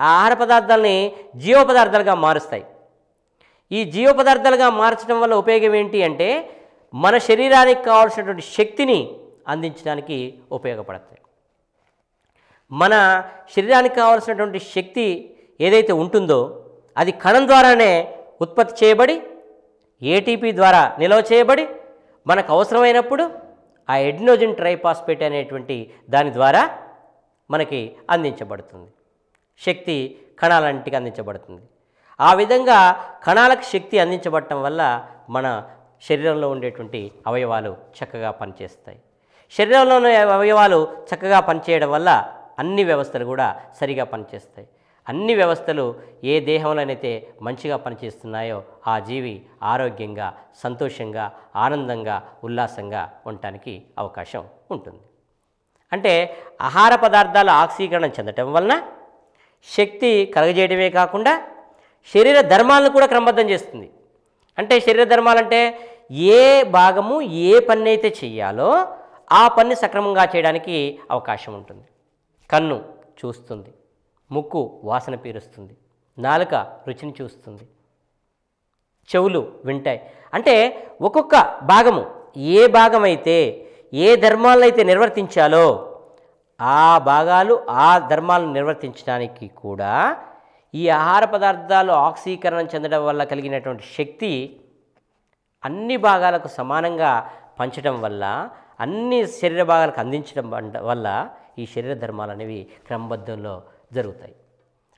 ఆ ఆహార పదార్థాలని జీవ పదార్థాలుగా మారుస్తాయి ఈ జీవ పదార్థాలుగా మార్చడం వల్ల ఉపయోగం ఏంటి అంటే మన శరీరానికి కావాల్సినటువంటి శక్తిని అందించడానికి ఉపయోగపడతాయి మన శరీరానికి కావాల్సినటువంటి శక్తి ఏదైతే ఉంటుందో అది కణం ద్వారానే ఉత్పత్తి చేయబడి ఏటీపీ ద్వారా నిల్వ చేయబడి మనకు అవసరమైనప్పుడు ఆ ఎడ్నోజన్ ట్రైపాస్పేట్ అనేటువంటి దాని ద్వారా మనకి అందించబడుతుంది శక్తి కణాలంటికి అందించబడుతుంది ఆ విధంగా కణాలకు శక్తి అందించబడటం వల్ల మన శరీరంలో ఉండేటువంటి అవయవాలు చక్కగా పనిచేస్తాయి శరీరంలోని అవయవాలు చక్కగా పనిచేయడం వల్ల అన్ని వ్యవస్థలు కూడా సరిగా పనిచేస్తాయి అన్ని వ్యవస్థలు ఏ దేహంలోనైతే మంచిగా పనిచేస్తున్నాయో ఆ జీవి ఆరోగ్యంగా సంతోషంగా ఆనందంగా ఉల్లాసంగా ఉండటానికి అవకాశం ఉంటుంది అంటే ఆహార పదార్థాల ఆక్సీకరణ చెందటం వలన శక్తి కలగజేయడమే కాకుండా శరీర ధర్మాలను కూడా క్రమబద్ధం చేస్తుంది అంటే శరీర ధర్మాలంటే ఏ భాగము ఏ పని అయితే చేయాలో ఆ పని సక్రమంగా చేయడానికి అవకాశం ఉంటుంది కన్ను చూస్తుంది ముక్కు వాసన పీరుస్తుంది నాలుక రుచిని చూస్తుంది చెవులు వింటాయి అంటే ఒక్కొక్క భాగము ఏ భాగమైతే ఏ ధర్మాలను అయితే నిర్వర్తించాలో ఆ భాగాలు ఆ ధర్మాలను నిర్వర్తించడానికి కూడా ఈ ఆహార పదార్థాలు ఆక్సీకరణం చెందడం వల్ల కలిగినటువంటి శక్తి అన్ని భాగాలకు సమానంగా పంచడం వల్ల అన్ని శరీర భాగాలకు అందించడం వల్ల ఈ శరీర ధర్మాలు అనేవి క్రమబద్ధంలో జరుగుతాయి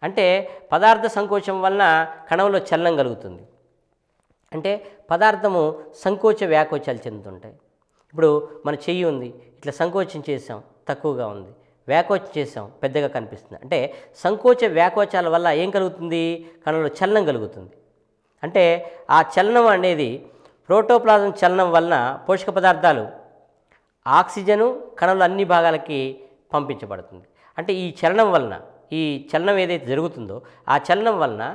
అంటే పదార్థ సంకోచం వలన కణంలో చలనం కలుగుతుంది అంటే పదార్థము సంకోచ వ్యాకోచాలు చెందుతుంటాయి ఇప్పుడు మన చెయ్యి ఉంది ఇట్లా సంకోచం చేసాం తక్కువగా ఉంది వ్యాకోచం చేసాం పెద్దగా కనిపిస్తుంది అంటే సంకోచ వ్యాకోచాల వల్ల ఏం కలుగుతుంది కణంలో చలనం కలుగుతుంది అంటే ఆ చలనం అనేది ప్రోటోప్లాజం చలనం వలన పోషక పదార్థాలు ఆక్సిజను కణంలో అన్ని భాగాలకి పంపించబడుతుంది అంటే ఈ చలనం వలన ఈ చలనం ఏదైతే జరుగుతుందో ఆ చలనం వలన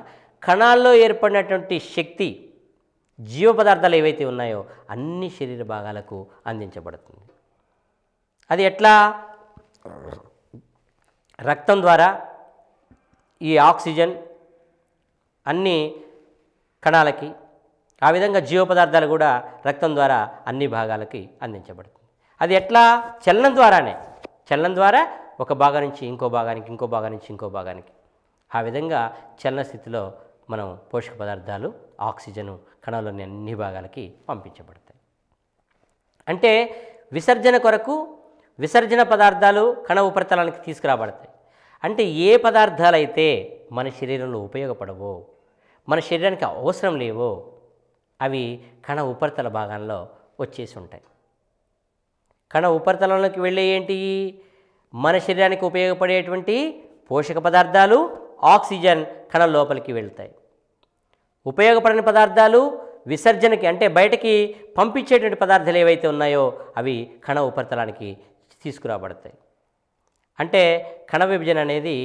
కణాల్లో ఏర్పడినటువంటి శక్తి జీవ పదార్థాలు ఏవైతే ఉన్నాయో అన్ని శరీర భాగాలకు అందించబడుతుంది అది ఎట్లా రక్తం ద్వారా ఈ ఆక్సిజన్ అన్ని కణాలకి ఆ విధంగా జీవ పదార్థాలు కూడా రక్తం ద్వారా అన్ని భాగాలకి అందించబడుతుంది అది ఎట్లా చలనం ద్వారానే చలనం ద్వారా ఒక భాగం నుంచి ఇంకో భాగానికి ఇంకో భాగం నుంచి ఇంకో భాగానికి ఆ విధంగా చలన స్థితిలో మనం పోషక పదార్థాలు ఆక్సిజను కణంలోని అన్ని భాగాలకి పంపించబడతాయి అంటే విసర్జన కొరకు విసర్జన పదార్థాలు కణ ఉపరితలానికి తీసుకురాబడతాయి అంటే ఏ పదార్థాలైతే మన శరీరంలో ఉపయోగపడవో మన శరీరానికి అవసరం లేవో అవి కణ ఉపరితల భాగంలో వచ్చేసి ఉంటాయి కణ ఉపరితలంలోకి వెళ్ళే ఏంటి మన శరీరానికి ఉపయోగపడేటువంటి పోషక పదార్థాలు ఆక్సిజన్ కణ లోపలికి వెళ్తాయి ఉపయోగపడని పదార్థాలు విసర్జనకి అంటే బయటకి పంపించేటువంటి పదార్థాలు ఏవైతే ఉన్నాయో అవి కణ ఉపరితలానికి తీసుకురాబడతాయి అంటే కణ విభజన అనేది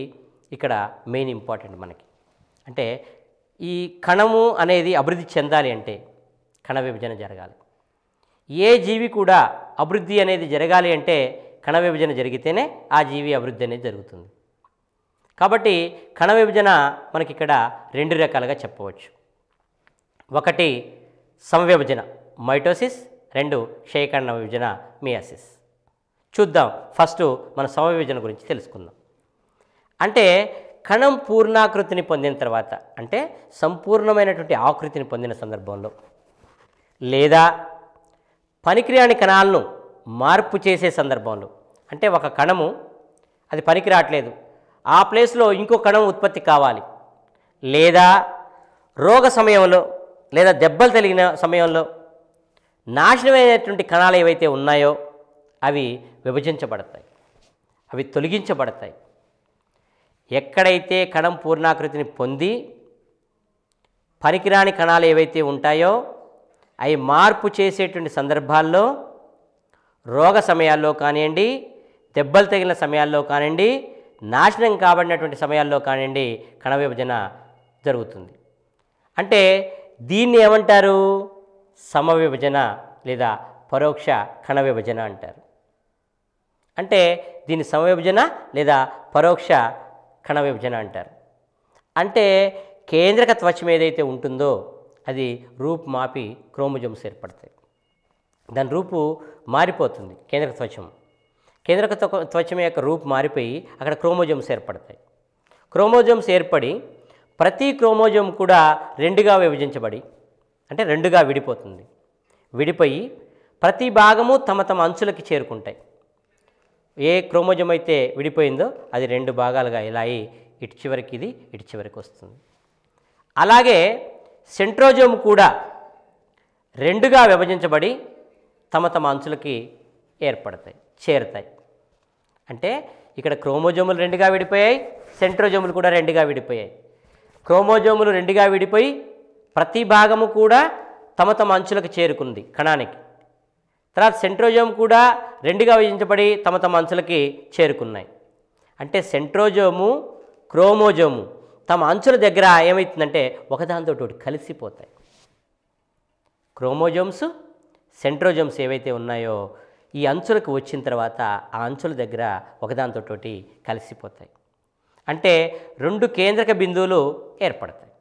ఇక్కడ మెయిన్ ఇంపార్టెంట్ మనకి అంటే ఈ కణము అనేది అభివృద్ధి చెందాలి అంటే కణ విభజన జరగాలి ఏ జీవి కూడా అభివృద్ధి అనేది జరగాలి అంటే కణ విభజన జరిగితేనే ఆ జీవి అభివృద్ధి అనేది జరుగుతుంది కాబట్టి కణ విభజన మనకి ఇక్కడ రెండు రకాలుగా చెప్పవచ్చు ఒకటి సంవిభజన మైటోసిస్ రెండు క్షయకణ విభజన మియాసిస్ చూద్దాం ఫస్ట్ మన సమవిభజన గురించి తెలుసుకుందాం అంటే కణం పూర్ణాకృతిని పొందిన తర్వాత అంటే సంపూర్ణమైనటువంటి ఆకృతిని పొందిన సందర్భంలో లేదా పనికిరాని కణాలను మార్పు చేసే సందర్భంలో అంటే ఒక కణము అది పనికి రావట్లేదు ఆ ప్లేస్లో ఇంకో కణం ఉత్పత్తి కావాలి లేదా రోగ సమయంలో లేదా దెబ్బలు తగిలిన సమయంలో నాశనమైనటువంటి కణాలు ఏవైతే ఉన్నాయో అవి విభజించబడతాయి అవి తొలగించబడతాయి ఎక్కడైతే కణం పూర్ణాకృతిని పొంది పనికిరాని కణాలు ఏవైతే ఉంటాయో అవి మార్పు చేసేటువంటి సందర్భాల్లో రోగ సమయాల్లో కానివ్వండి దెబ్బలు తగిలిన సమయాల్లో కానివ్వండి నాశనం కాబడినటువంటి సమయాల్లో కానివ్వండి కణ విభజన జరుగుతుంది అంటే దీన్ని ఏమంటారు సమవిభజన లేదా పరోక్ష కణ విభజన అంటారు అంటే దీన్ని సమవిభజన లేదా పరోక్ష కణ విభజన అంటారు అంటే కేంద్రక త్వచం ఏదైతే ఉంటుందో అది రూపు మాపి క్రోమోజోమ్స్ ఏర్పడతాయి దాని రూపు మారిపోతుంది కేంద్రక త్వచం కేంద్రక త్వచం యొక్క రూపు మారిపోయి అక్కడ క్రోమోజోమ్స్ ఏర్పడతాయి క్రోమోజోమ్స్ ఏర్పడి ప్రతి క్రోమోజోమ్ కూడా రెండుగా విభజించబడి అంటే రెండుగా విడిపోతుంది విడిపోయి ప్రతి భాగము తమ తమ అంచులకి చేరుకుంటాయి ఏ క్రోమోజోమ్ అయితే విడిపోయిందో అది రెండు భాగాలుగా ఇలా అయి ఇటు చివరికి ఇది ఇటు చివరికి వస్తుంది అలాగే సెంట్రోజోమ్ కూడా రెండుగా విభజించబడి తమ తమ అంచులకి ఏర్పడతాయి చేరుతాయి అంటే ఇక్కడ క్రోమోజోములు రెండుగా విడిపోయాయి సెంట్రోజోములు కూడా రెండుగా విడిపోయాయి క్రోమోజోములు రెండుగా విడిపోయి ప్రతి భాగము కూడా తమ తమ అంచులకు చేరుకుంది కణానికి తర్వాత సెంట్రోజోమ్ కూడా రెండుగా విభజించబడి తమ తమ అంచులకి చేరుకున్నాయి అంటే సెంట్రోజోము క్రోమోజోము తమ అంచుల దగ్గర ఏమవుతుందంటే ఒకదానితో కలిసిపోతాయి క్రోమోజోమ్స్ సెంట్రోజమ్స్ ఏవైతే ఉన్నాయో ఈ అంచులకు వచ్చిన తర్వాత ఆ అంచుల దగ్గర ఒకదాంతో కలిసిపోతాయి అంటే రెండు కేంద్రక బిందువులు ఏర్పడతాయి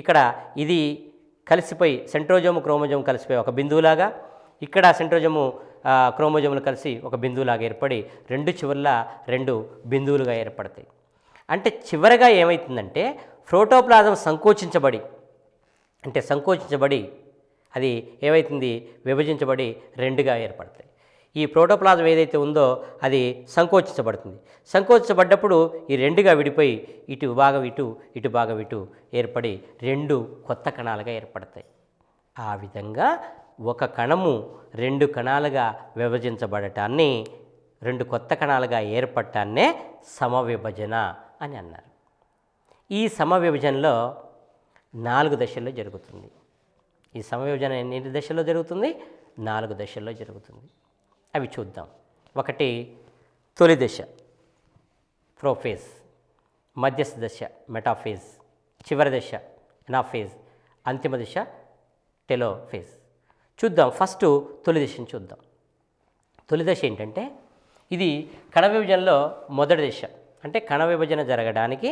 ఇక్కడ ఇది కలిసిపోయి సెంట్రోజము క్రోమోజోము కలిసిపోయి ఒక బిందువులాగా ఇక్కడ సెంట్రోజము క్రోమోజోములు కలిసి ఒక బిందువులాగా ఏర్పడి రెండు చివర్ల రెండు బిందువులుగా ఏర్పడతాయి అంటే చివరగా ఏమవుతుందంటే ఫ్రోటోప్లాజం సంకోచించబడి అంటే సంకోచించబడి అది ఏమవుతుంది విభజించబడి రెండుగా ఏర్పడతాయి ఈ ప్రోటోప్లాజం ఏదైతే ఉందో అది సంకోచించబడుతుంది సంకోచించబడ్డప్పుడు ఈ రెండుగా విడిపోయి ఇటు భాగం ఇటు ఇటు భాగం ఇటు ఏర్పడి రెండు కొత్త కణాలుగా ఏర్పడతాయి ఆ విధంగా ఒక కణము రెండు కణాలుగా విభజించబడటాన్ని రెండు కొత్త కణాలుగా ఏర్పడటాన్నే సమవిభజన అని అన్నారు ఈ సమవిభజనలో నాలుగు దశల్లో జరుగుతుంది ఈ సమయోజన ఎన్ని దశల్లో జరుగుతుంది నాలుగు దశల్లో జరుగుతుంది అవి చూద్దాం ఒకటి తొలి దశ ప్రోఫేజ్ మధ్యస్థ దశ మెటాఫేజ్ చివరి దశ ఎనాఫేజ్ అంతిమ దశ టెలోఫేజ్ చూద్దాం ఫస్ట్ తొలి దశను చూద్దాం తొలి దశ ఏంటంటే ఇది కణ విభజనలో మొదటి దశ అంటే కణ విభజన జరగడానికి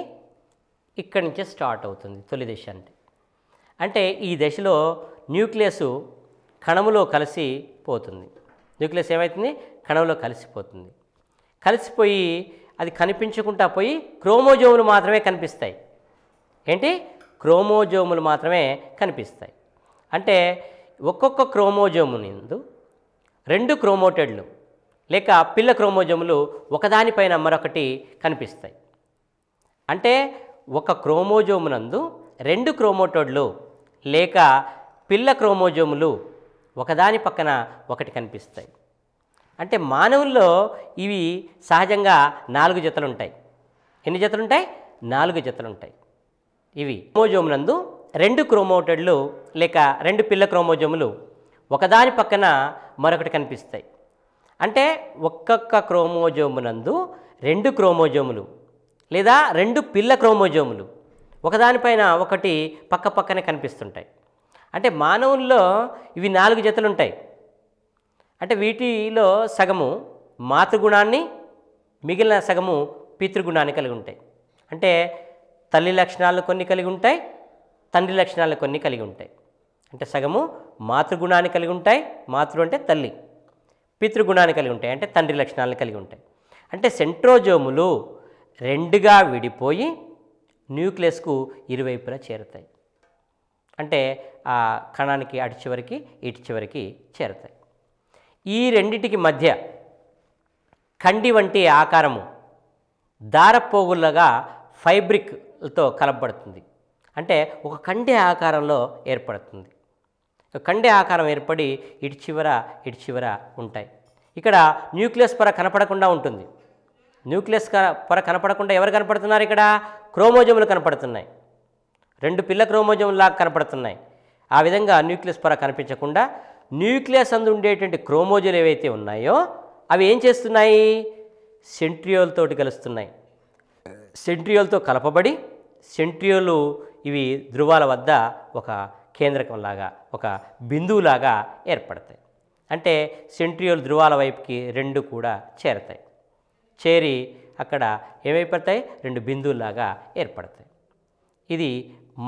ఇక్కడి నుంచే స్టార్ట్ అవుతుంది తొలి దశ అంటే అంటే ఈ దశలో న్యూక్లియస్ కణములో కలిసి పోతుంది న్యూక్లియస్ ఏమవుతుంది కణంలో కలిసిపోతుంది కలిసిపోయి అది కనిపించకుండా పోయి క్రోమోజోములు మాత్రమే కనిపిస్తాయి ఏంటి క్రోమోజోములు మాత్రమే కనిపిస్తాయి అంటే ఒక్కొక్క క్రోమోజోము నిందు రెండు క్రోమోటెడ్లు లేక పిల్ల క్రోమోజోములు ఒకదానిపైన మరొకటి కనిపిస్తాయి అంటే ఒక క్రోమోజోమునందు రెండు క్రోమోటోడ్లు లేక పిల్ల క్రోమోజోములు ఒకదాని పక్కన ఒకటి కనిపిస్తాయి అంటే మానవుల్లో ఇవి సహజంగా నాలుగు జతలు ఉంటాయి ఎన్ని జతలు ఉంటాయి నాలుగు జతలు ఉంటాయి ఇవి క్రోమోజోములందు రెండు క్రోమోటెడ్లు లేక రెండు పిల్ల క్రోమోజోములు ఒకదాని పక్కన మరొకటి కనిపిస్తాయి అంటే ఒక్కొక్క క్రోమోజోమునందు రెండు క్రోమోజోములు లేదా రెండు పిల్ల క్రోమోజోములు ఒకదానిపైన ఒకటి పక్క పక్కనే కనిపిస్తుంటాయి అంటే మానవుల్లో ఇవి నాలుగు జతలు ఉంటాయి అంటే వీటిలో సగము మాతృగుణాన్ని మిగిలిన సగము పితృగుణాన్ని కలిగి ఉంటాయి అంటే తల్లి లక్షణాలు కొన్ని కలిగి ఉంటాయి తండ్రి లక్షణాలు కొన్ని కలిగి ఉంటాయి అంటే సగము మాతృగుణాన్ని కలిగి ఉంటాయి మాతృ అంటే తల్లి పితృగుణాన్ని కలిగి ఉంటాయి అంటే తండ్రి లక్షణాలను కలిగి ఉంటాయి అంటే సెంట్రోజోములు రెండుగా విడిపోయి న్యూక్లియస్కు ఇరువైపులా చేరుతాయి అంటే ఆ కణానికి అటు చివరికి ఇటు చివరికి చేరుతాయి ఈ రెండిటికి మధ్య కండి వంటి ఆకారము దారపోగులుగా ఫైబ్రిక్తో కలపబడుతుంది అంటే ఒక కండి ఆకారంలో ఏర్పడుతుంది కండి ఆకారం ఏర్పడి ఇటు చివర ఇటు చివర ఉంటాయి ఇక్కడ న్యూక్లియస్ పొర కనపడకుండా ఉంటుంది న్యూక్లియస్ పొర కనపడకుండా ఎవరు కనపడుతున్నారు ఇక్కడ క్రోమోజోములు కనపడుతున్నాయి రెండు పిల్ల క్రోమోజోములు లాగా కనపడుతున్నాయి ఆ విధంగా న్యూక్లియస్ పొర కనిపించకుండా న్యూక్లియస్ అందు ఉండేటువంటి క్రోమోజులు ఏవైతే ఉన్నాయో అవి ఏం చేస్తున్నాయి సెంట్రియోల్తోటి కలుస్తున్నాయి సెంట్రియోల్తో కలపబడి సెంట్రియోలు ఇవి ధృవాల వద్ద ఒక కేంద్రకంలాగా ఒక బిందువులాగా ఏర్పడతాయి అంటే సెంట్రియోల్ ధృవాల వైపుకి రెండు కూడా చేరతాయి చేరి అక్కడ ఏమైపోతాయి రెండు బిందువులాగా ఏర్పడతాయి ఇది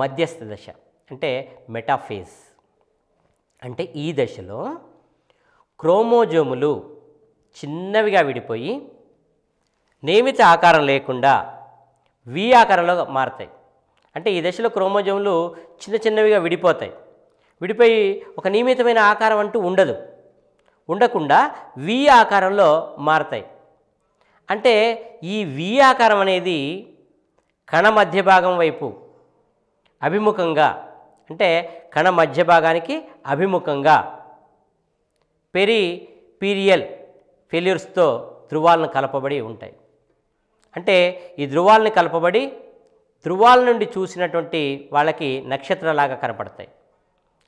మధ్యస్థ దశ అంటే మెటాఫేజ్ అంటే ఈ దశలో క్రోమోజోములు చిన్నవిగా విడిపోయి నియమిత ఆకారం లేకుండా వి ఆకారంలో మారుతాయి అంటే ఈ దశలో క్రోమోజోములు చిన్న చిన్నవిగా విడిపోతాయి విడిపోయి ఒక నియమితమైన ఆకారం అంటూ ఉండదు ఉండకుండా వి ఆకారంలో మారుతాయి అంటే ఈ వి ఆకారం అనేది కణ మధ్య భాగం వైపు అభిముఖంగా అంటే కణ మధ్య భాగానికి అభిముఖంగా పెరి పీరియల్ ఫెల్యూర్స్తో ధృవాలను కలపబడి ఉంటాయి అంటే ఈ ధృవాలను కలపబడి ధృవాల నుండి చూసినటువంటి వాళ్ళకి నక్షత్రలాగా కనపడతాయి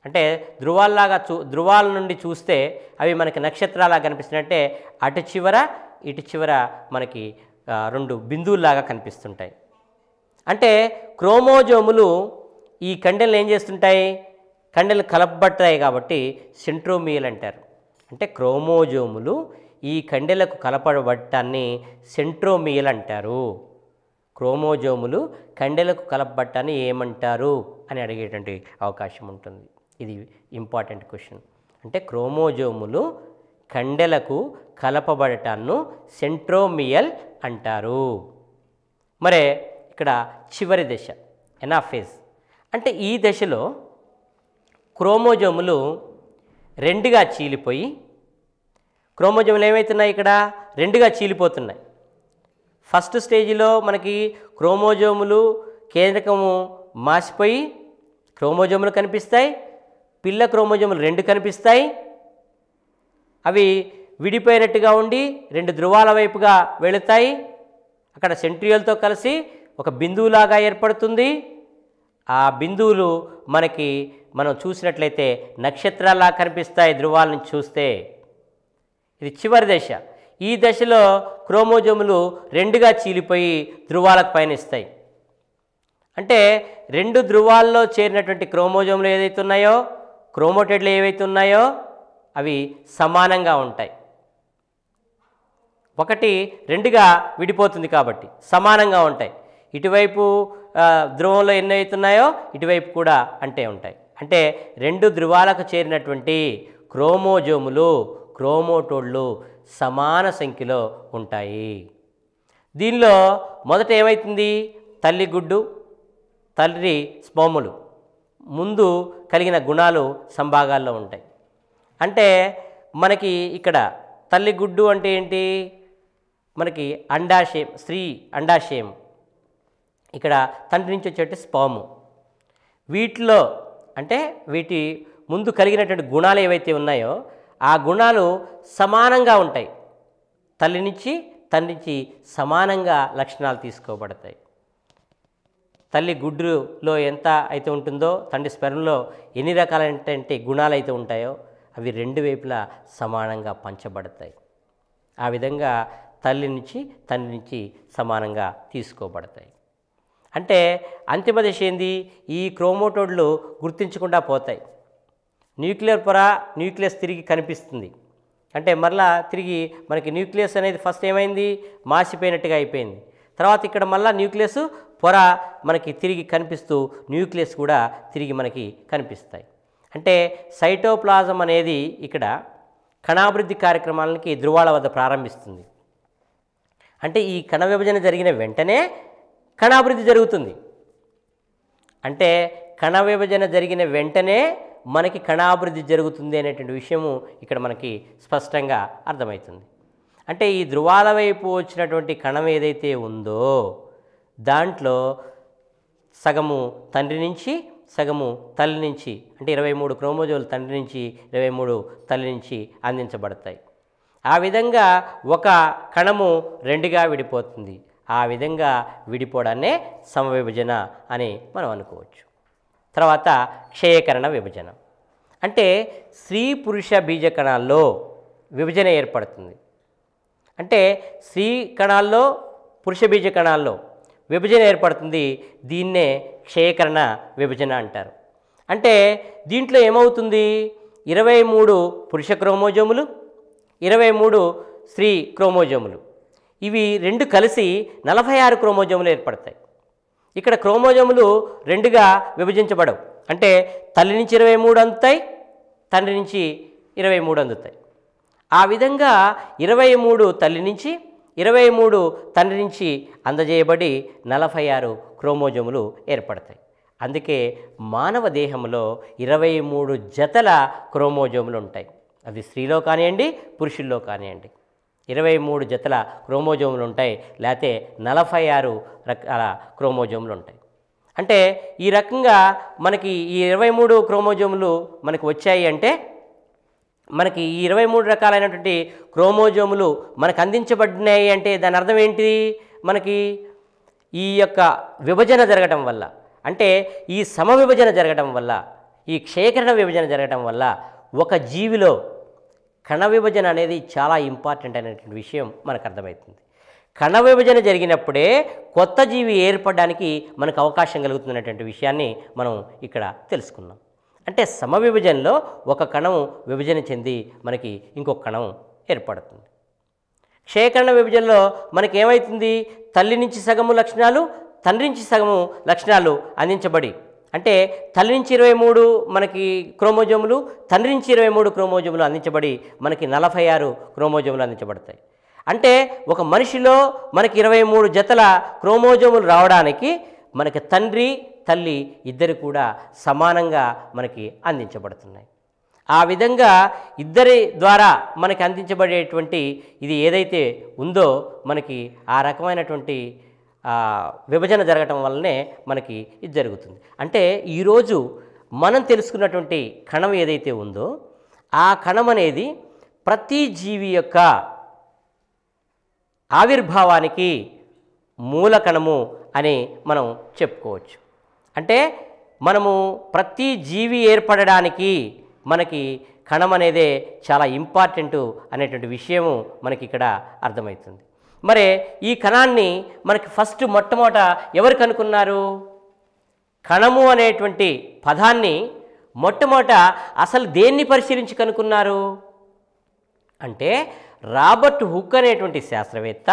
అంటే ధృవాల్లాగా చూ ధృవాల నుండి చూస్తే అవి మనకి నక్షత్రాలాగా కనిపిస్తుందంటే అటు చివర ఇటు చివర మనకి రెండు బిందువులాగా కనిపిస్తుంటాయి అంటే క్రోమోజోములు ఈ కండెలు ఏం చేస్తుంటాయి కండెలు కలపబడతాయి కాబట్టి సెంట్రోమియల్ అంటారు అంటే క్రోమోజోములు ఈ కండెలకు కలపబట్టాన్ని సెంట్రోమియల్ అంటారు క్రోమోజోములు కండెలకు కలపబట్టాన్ని ఏమంటారు అని అడిగేటువంటి అవకాశం ఉంటుంది ఇది ఇంపార్టెంట్ క్వశ్చన్ అంటే క్రోమోజోములు కండెలకు కలపబడటాన్ని సెంట్రోమియల్ అంటారు మరే ఇక్కడ చివరి దశ ఎనాఫేజ్ అంటే ఈ దశలో క్రోమోజోములు రెండుగా చీలిపోయి క్రోమోజోములు ఏమవుతున్నాయి ఇక్కడ రెండుగా చీలిపోతున్నాయి ఫస్ట్ స్టేజ్లో మనకి క్రోమోజోములు కేంద్రకము మాసిపోయి క్రోమోజోములు కనిపిస్తాయి పిల్ల క్రోమోజోములు రెండు కనిపిస్తాయి అవి విడిపోయినట్టుగా ఉండి రెండు ధృవాల వైపుగా వెళుతాయి అక్కడ సెంట్రియోల్తో కలిసి ఒక బిందువులాగా ఏర్పడుతుంది ఆ బిందువులు మనకి మనం చూసినట్లయితే నక్షత్రాలా కనిపిస్తాయి ధృవాలను చూస్తే ఇది చివరి దశ ఈ దశలో క్రోమోజోములు రెండుగా చీలిపోయి ధృవాలకు పయనిస్తాయి అంటే రెండు ధృవాల్లో చేరినటువంటి క్రోమోజోములు ఏదైతే ఉన్నాయో క్రోమోటెడ్లు ఏవైతే ఉన్నాయో అవి సమానంగా ఉంటాయి ఒకటి రెండుగా విడిపోతుంది కాబట్టి సమానంగా ఉంటాయి ఇటువైపు ధ్రువంలో ఎన్ని అవుతున్నాయో ఇటువైపు కూడా అంటే ఉంటాయి అంటే రెండు ధ్రువాలకు చేరినటువంటి క్రోమోజోములు క్రోమోటోళ్ళు సమాన సంఖ్యలో ఉంటాయి దీనిలో మొదట ఏమవుతుంది తల్లి గుడ్డు తల్లి స్పోములు ముందు కలిగిన గుణాలు సంభాగాల్లో ఉంటాయి అంటే మనకి ఇక్కడ తల్లి గుడ్డు అంటే ఏంటి మనకి అండాశయం స్త్రీ అండాశయం ఇక్కడ తండ్రి నుంచి వచ్చేటి స్పాము వీటిలో అంటే వీటి ముందు కలిగినటువంటి గుణాలు ఏవైతే ఉన్నాయో ఆ గుణాలు సమానంగా ఉంటాయి తల్లి నుంచి తండ్రి నుంచి సమానంగా లక్షణాలు తీసుకోబడతాయి తల్లి గుడ్డులో ఎంత అయితే ఉంటుందో తండ్రి స్పెరంలో ఎన్ని రకాలైనటువంటి గుణాలు అయితే ఉంటాయో అవి రెండు వైపులా సమానంగా పంచబడతాయి ఆ విధంగా తల్లి నుంచి తండ్రి నుంచి సమానంగా తీసుకోబడతాయి అంటే అంతిమ దశ ఏంది ఈ క్రోమోటోడ్లు గుర్తించకుండా పోతాయి న్యూక్లియర్ పొర న్యూక్లియస్ తిరిగి కనిపిస్తుంది అంటే మరలా తిరిగి మనకి న్యూక్లియస్ అనేది ఫస్ట్ ఏమైంది మాసిపోయినట్టుగా అయిపోయింది తర్వాత ఇక్కడ మళ్ళీ న్యూక్లియస్ పొర మనకి తిరిగి కనిపిస్తూ న్యూక్లియస్ కూడా తిరిగి మనకి కనిపిస్తాయి అంటే సైటోప్లాజం అనేది ఇక్కడ కణాభివృద్ధి కార్యక్రమాలకి ధృవాల వద్ద ప్రారంభిస్తుంది అంటే ఈ కణ విభజన జరిగిన వెంటనే కణాభివృద్ధి జరుగుతుంది అంటే కణ విభజన జరిగిన వెంటనే మనకి కణాభివృద్ధి జరుగుతుంది అనేటువంటి విషయము ఇక్కడ మనకి స్పష్టంగా అర్థమవుతుంది అంటే ఈ ధృవాల వైపు వచ్చినటువంటి కణం ఏదైతే ఉందో దాంట్లో సగము తండ్రి నుంచి సగము తల్లి నుంచి అంటే ఇరవై మూడు క్రోమోజోలు తండ్రి నుంచి ఇరవై మూడు తల్లి నుంచి అందించబడతాయి ఆ విధంగా ఒక కణము రెండుగా విడిపోతుంది ఆ విధంగా విడిపోవడాన్నే సమవిభజన అని మనం అనుకోవచ్చు తర్వాత క్షయకరణ విభజన అంటే స్త్రీ పురుష బీజ కణాల్లో విభజన ఏర్పడుతుంది అంటే స్త్రీ కణాల్లో పురుష బీజ కణాల్లో విభజన ఏర్పడుతుంది దీన్నే క్షయకరణ విభజన అంటారు అంటే దీంట్లో ఏమవుతుంది ఇరవై మూడు పురుష క్రోమోజోములు ఇరవై మూడు స్త్రీ క్రోమోజోములు ఇవి రెండు కలిసి నలభై ఆరు క్రోమోజోములు ఏర్పడతాయి ఇక్కడ క్రోమోజోములు రెండుగా విభజించబడవు అంటే తల్లి నుంచి ఇరవై మూడు అందుతాయి తండ్రి నుంచి ఇరవై మూడు అందుతాయి ఆ విధంగా ఇరవై మూడు తల్లి నుంచి ఇరవై మూడు తండ్రి నుంచి అందజేయబడి నలభై ఆరు క్రోమోజోములు ఏర్పడతాయి అందుకే మానవ దేహంలో ఇరవై మూడు జతల క్రోమోజోములు ఉంటాయి అది స్త్రీలో కానివ్వండి పురుషుల్లో కానివ్వండి ఇరవై మూడు జతల క్రోమోజోములు ఉంటాయి లేకపోతే నలభై ఆరు రకాల క్రోమోజోములు ఉంటాయి అంటే ఈ రకంగా మనకి ఈ ఇరవై మూడు క్రోమోజోములు మనకు వచ్చాయి అంటే మనకి ఈ ఇరవై మూడు రకాలైనటువంటి క్రోమోజోములు మనకు అందించబడినాయి అంటే దాని అర్థం ఏంటి మనకి ఈ యొక్క విభజన జరగటం వల్ల అంటే ఈ సమవిభజన జరగటం వల్ల ఈ క్షయకరణ విభజన జరగటం వల్ల ఒక జీవిలో కణ విభజన అనేది చాలా ఇంపార్టెంట్ అయినటువంటి విషయం మనకు అర్థమవుతుంది కణ విభజన జరిగినప్పుడే కొత్త జీవి ఏర్పడడానికి మనకు అవకాశం కలుగుతున్నటువంటి విషయాన్ని మనం ఇక్కడ తెలుసుకున్నాం అంటే సమ విభజనలో ఒక కణం విభజన చెంది మనకి ఇంకొక కణం ఏర్పడుతుంది క్షయకరణ విభజనలో మనకేమవుతుంది తల్లి నుంచి సగము లక్షణాలు తండ్రి నుంచి సగము లక్షణాలు అందించబడి అంటే తల్లి నుంచి ఇరవై మూడు మనకి క్రోమోజోములు తండ్రి నుంచి ఇరవై మూడు క్రోమోజోములు అందించబడి మనకి నలభై ఆరు క్రోమోజోములు అందించబడతాయి అంటే ఒక మనిషిలో మనకి ఇరవై మూడు జతల క్రోమోజోములు రావడానికి మనకి తండ్రి తల్లి ఇద్దరు కూడా సమానంగా మనకి అందించబడుతున్నాయి ఆ విధంగా ఇద్దరి ద్వారా మనకి అందించబడేటువంటి ఇది ఏదైతే ఉందో మనకి ఆ రకమైనటువంటి విభజన జరగటం వల్లనే మనకి ఇది జరుగుతుంది అంటే ఈరోజు మనం తెలుసుకున్నటువంటి కణం ఏదైతే ఉందో ఆ కణం అనేది ప్రతి జీవి యొక్క ఆవిర్భావానికి మూల కణము అని మనం చెప్పుకోవచ్చు అంటే మనము ప్రతి జీవి ఏర్పడడానికి మనకి కణం అనేదే చాలా ఇంపార్టెంటు అనేటువంటి విషయము మనకి ఇక్కడ అర్థమవుతుంది మరి ఈ కణాన్ని మనకి ఫస్ట్ మొట్టమొదట ఎవరు కనుక్కున్నారు కణము అనేటువంటి పదాన్ని మొట్టమొదట అసలు దేన్ని పరిశీలించి కనుక్కున్నారు అంటే రాబర్ట్ హుక్ అనేటువంటి శాస్త్రవేత్త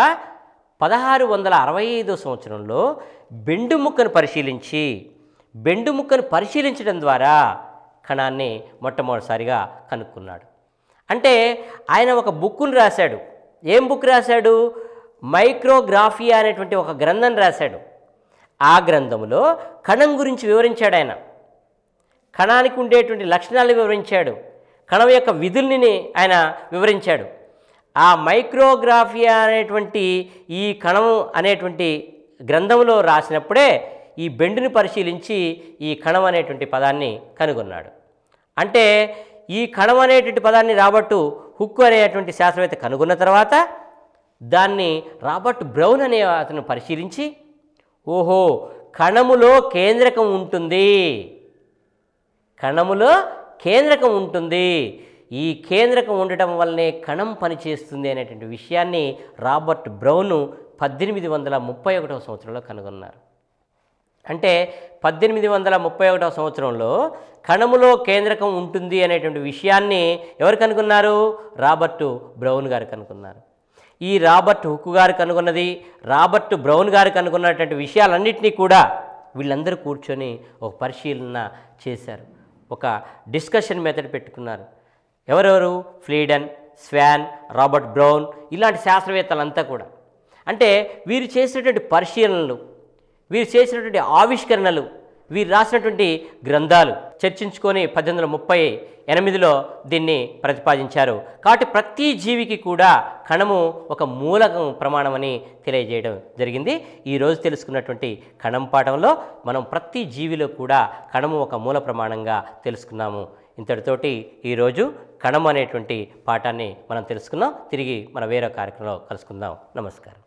పదహారు వందల అరవై ఐదో సంవత్సరంలో బెండు ముక్కను పరిశీలించి బెండు ముక్కను పరిశీలించడం ద్వారా కణాన్ని మొట్టమొదటిసారిగా కనుక్కున్నాడు అంటే ఆయన ఒక బుక్కును రాశాడు ఏం బుక్ రాశాడు మైక్రోగ్రాఫియా అనేటువంటి ఒక గ్రంథం రాశాడు ఆ గ్రంథంలో కణం గురించి వివరించాడు ఆయన కణానికి ఉండేటువంటి లక్షణాలు వివరించాడు కణం యొక్క విధుల్ని ఆయన వివరించాడు ఆ మైక్రోగ్రాఫియా అనేటువంటి ఈ కణం అనేటువంటి గ్రంథంలో రాసినప్పుడే ఈ బెండుని పరిశీలించి ఈ కణం అనేటువంటి పదాన్ని కనుగొన్నాడు అంటే ఈ కణం అనేటువంటి పదాన్ని రాబట్టు హుక్కు అనేటువంటి శాస్త్రవేత్త కనుగొన్న తర్వాత దాన్ని రాబర్ట్ బ్రౌన్ అనే అతను పరిశీలించి ఓహో కణములో కేంద్రకం ఉంటుంది కణములో కేంద్రకం ఉంటుంది ఈ కేంద్రకం ఉండటం వల్లనే కణం పనిచేస్తుంది అనేటువంటి విషయాన్ని రాబర్ట్ బ్రౌను పద్దెనిమిది వందల ముప్పై ఒకటవ సంవత్సరంలో కనుగొన్నారు అంటే పద్దెనిమిది వందల ముప్పై ఒకటవ సంవత్సరంలో కణములో కేంద్రకం ఉంటుంది అనేటువంటి విషయాన్ని ఎవరు కనుగొన్నారు రాబర్టు బ్రౌన్ గారు కనుగొన్నారు ఈ రాబర్ట్ హుక్ గారు కనుగొన్నది రాబర్ట్ బ్రౌన్ గారు కనుగొన్నటువంటి విషయాలన్నింటినీ కూడా వీళ్ళందరూ కూర్చొని ఒక పరిశీలన చేశారు ఒక డిస్కషన్ మెథడ్ పెట్టుకున్నారు ఎవరెవరు ఫ్లీడన్ స్వాన్ రాబర్ట్ బ్రౌన్ ఇలాంటి శాస్త్రవేత్తలంతా కూడా అంటే వీరు చేసినటువంటి పరిశీలనలు వీరు చేసినటువంటి ఆవిష్కరణలు వీరు రాసినటువంటి గ్రంథాలు చర్చించుకొని పద్దెనిమిది వందల ముప్పై ఎనిమిదిలో దీన్ని ప్రతిపాదించారు కాబట్టి ప్రతి జీవికి కూడా కణము ఒక మూలకం ప్రమాణం అని తెలియజేయడం జరిగింది ఈరోజు తెలుసుకున్నటువంటి కణం పాఠంలో మనం ప్రతి జీవిలో కూడా కణము ఒక మూల ప్రమాణంగా తెలుసుకున్నాము ఇంతటితోటి ఈరోజు కణం అనేటువంటి పాఠాన్ని మనం తెలుసుకున్నాం తిరిగి మన వేరే కార్యక్రమంలో కలుసుకుందాం నమస్కారం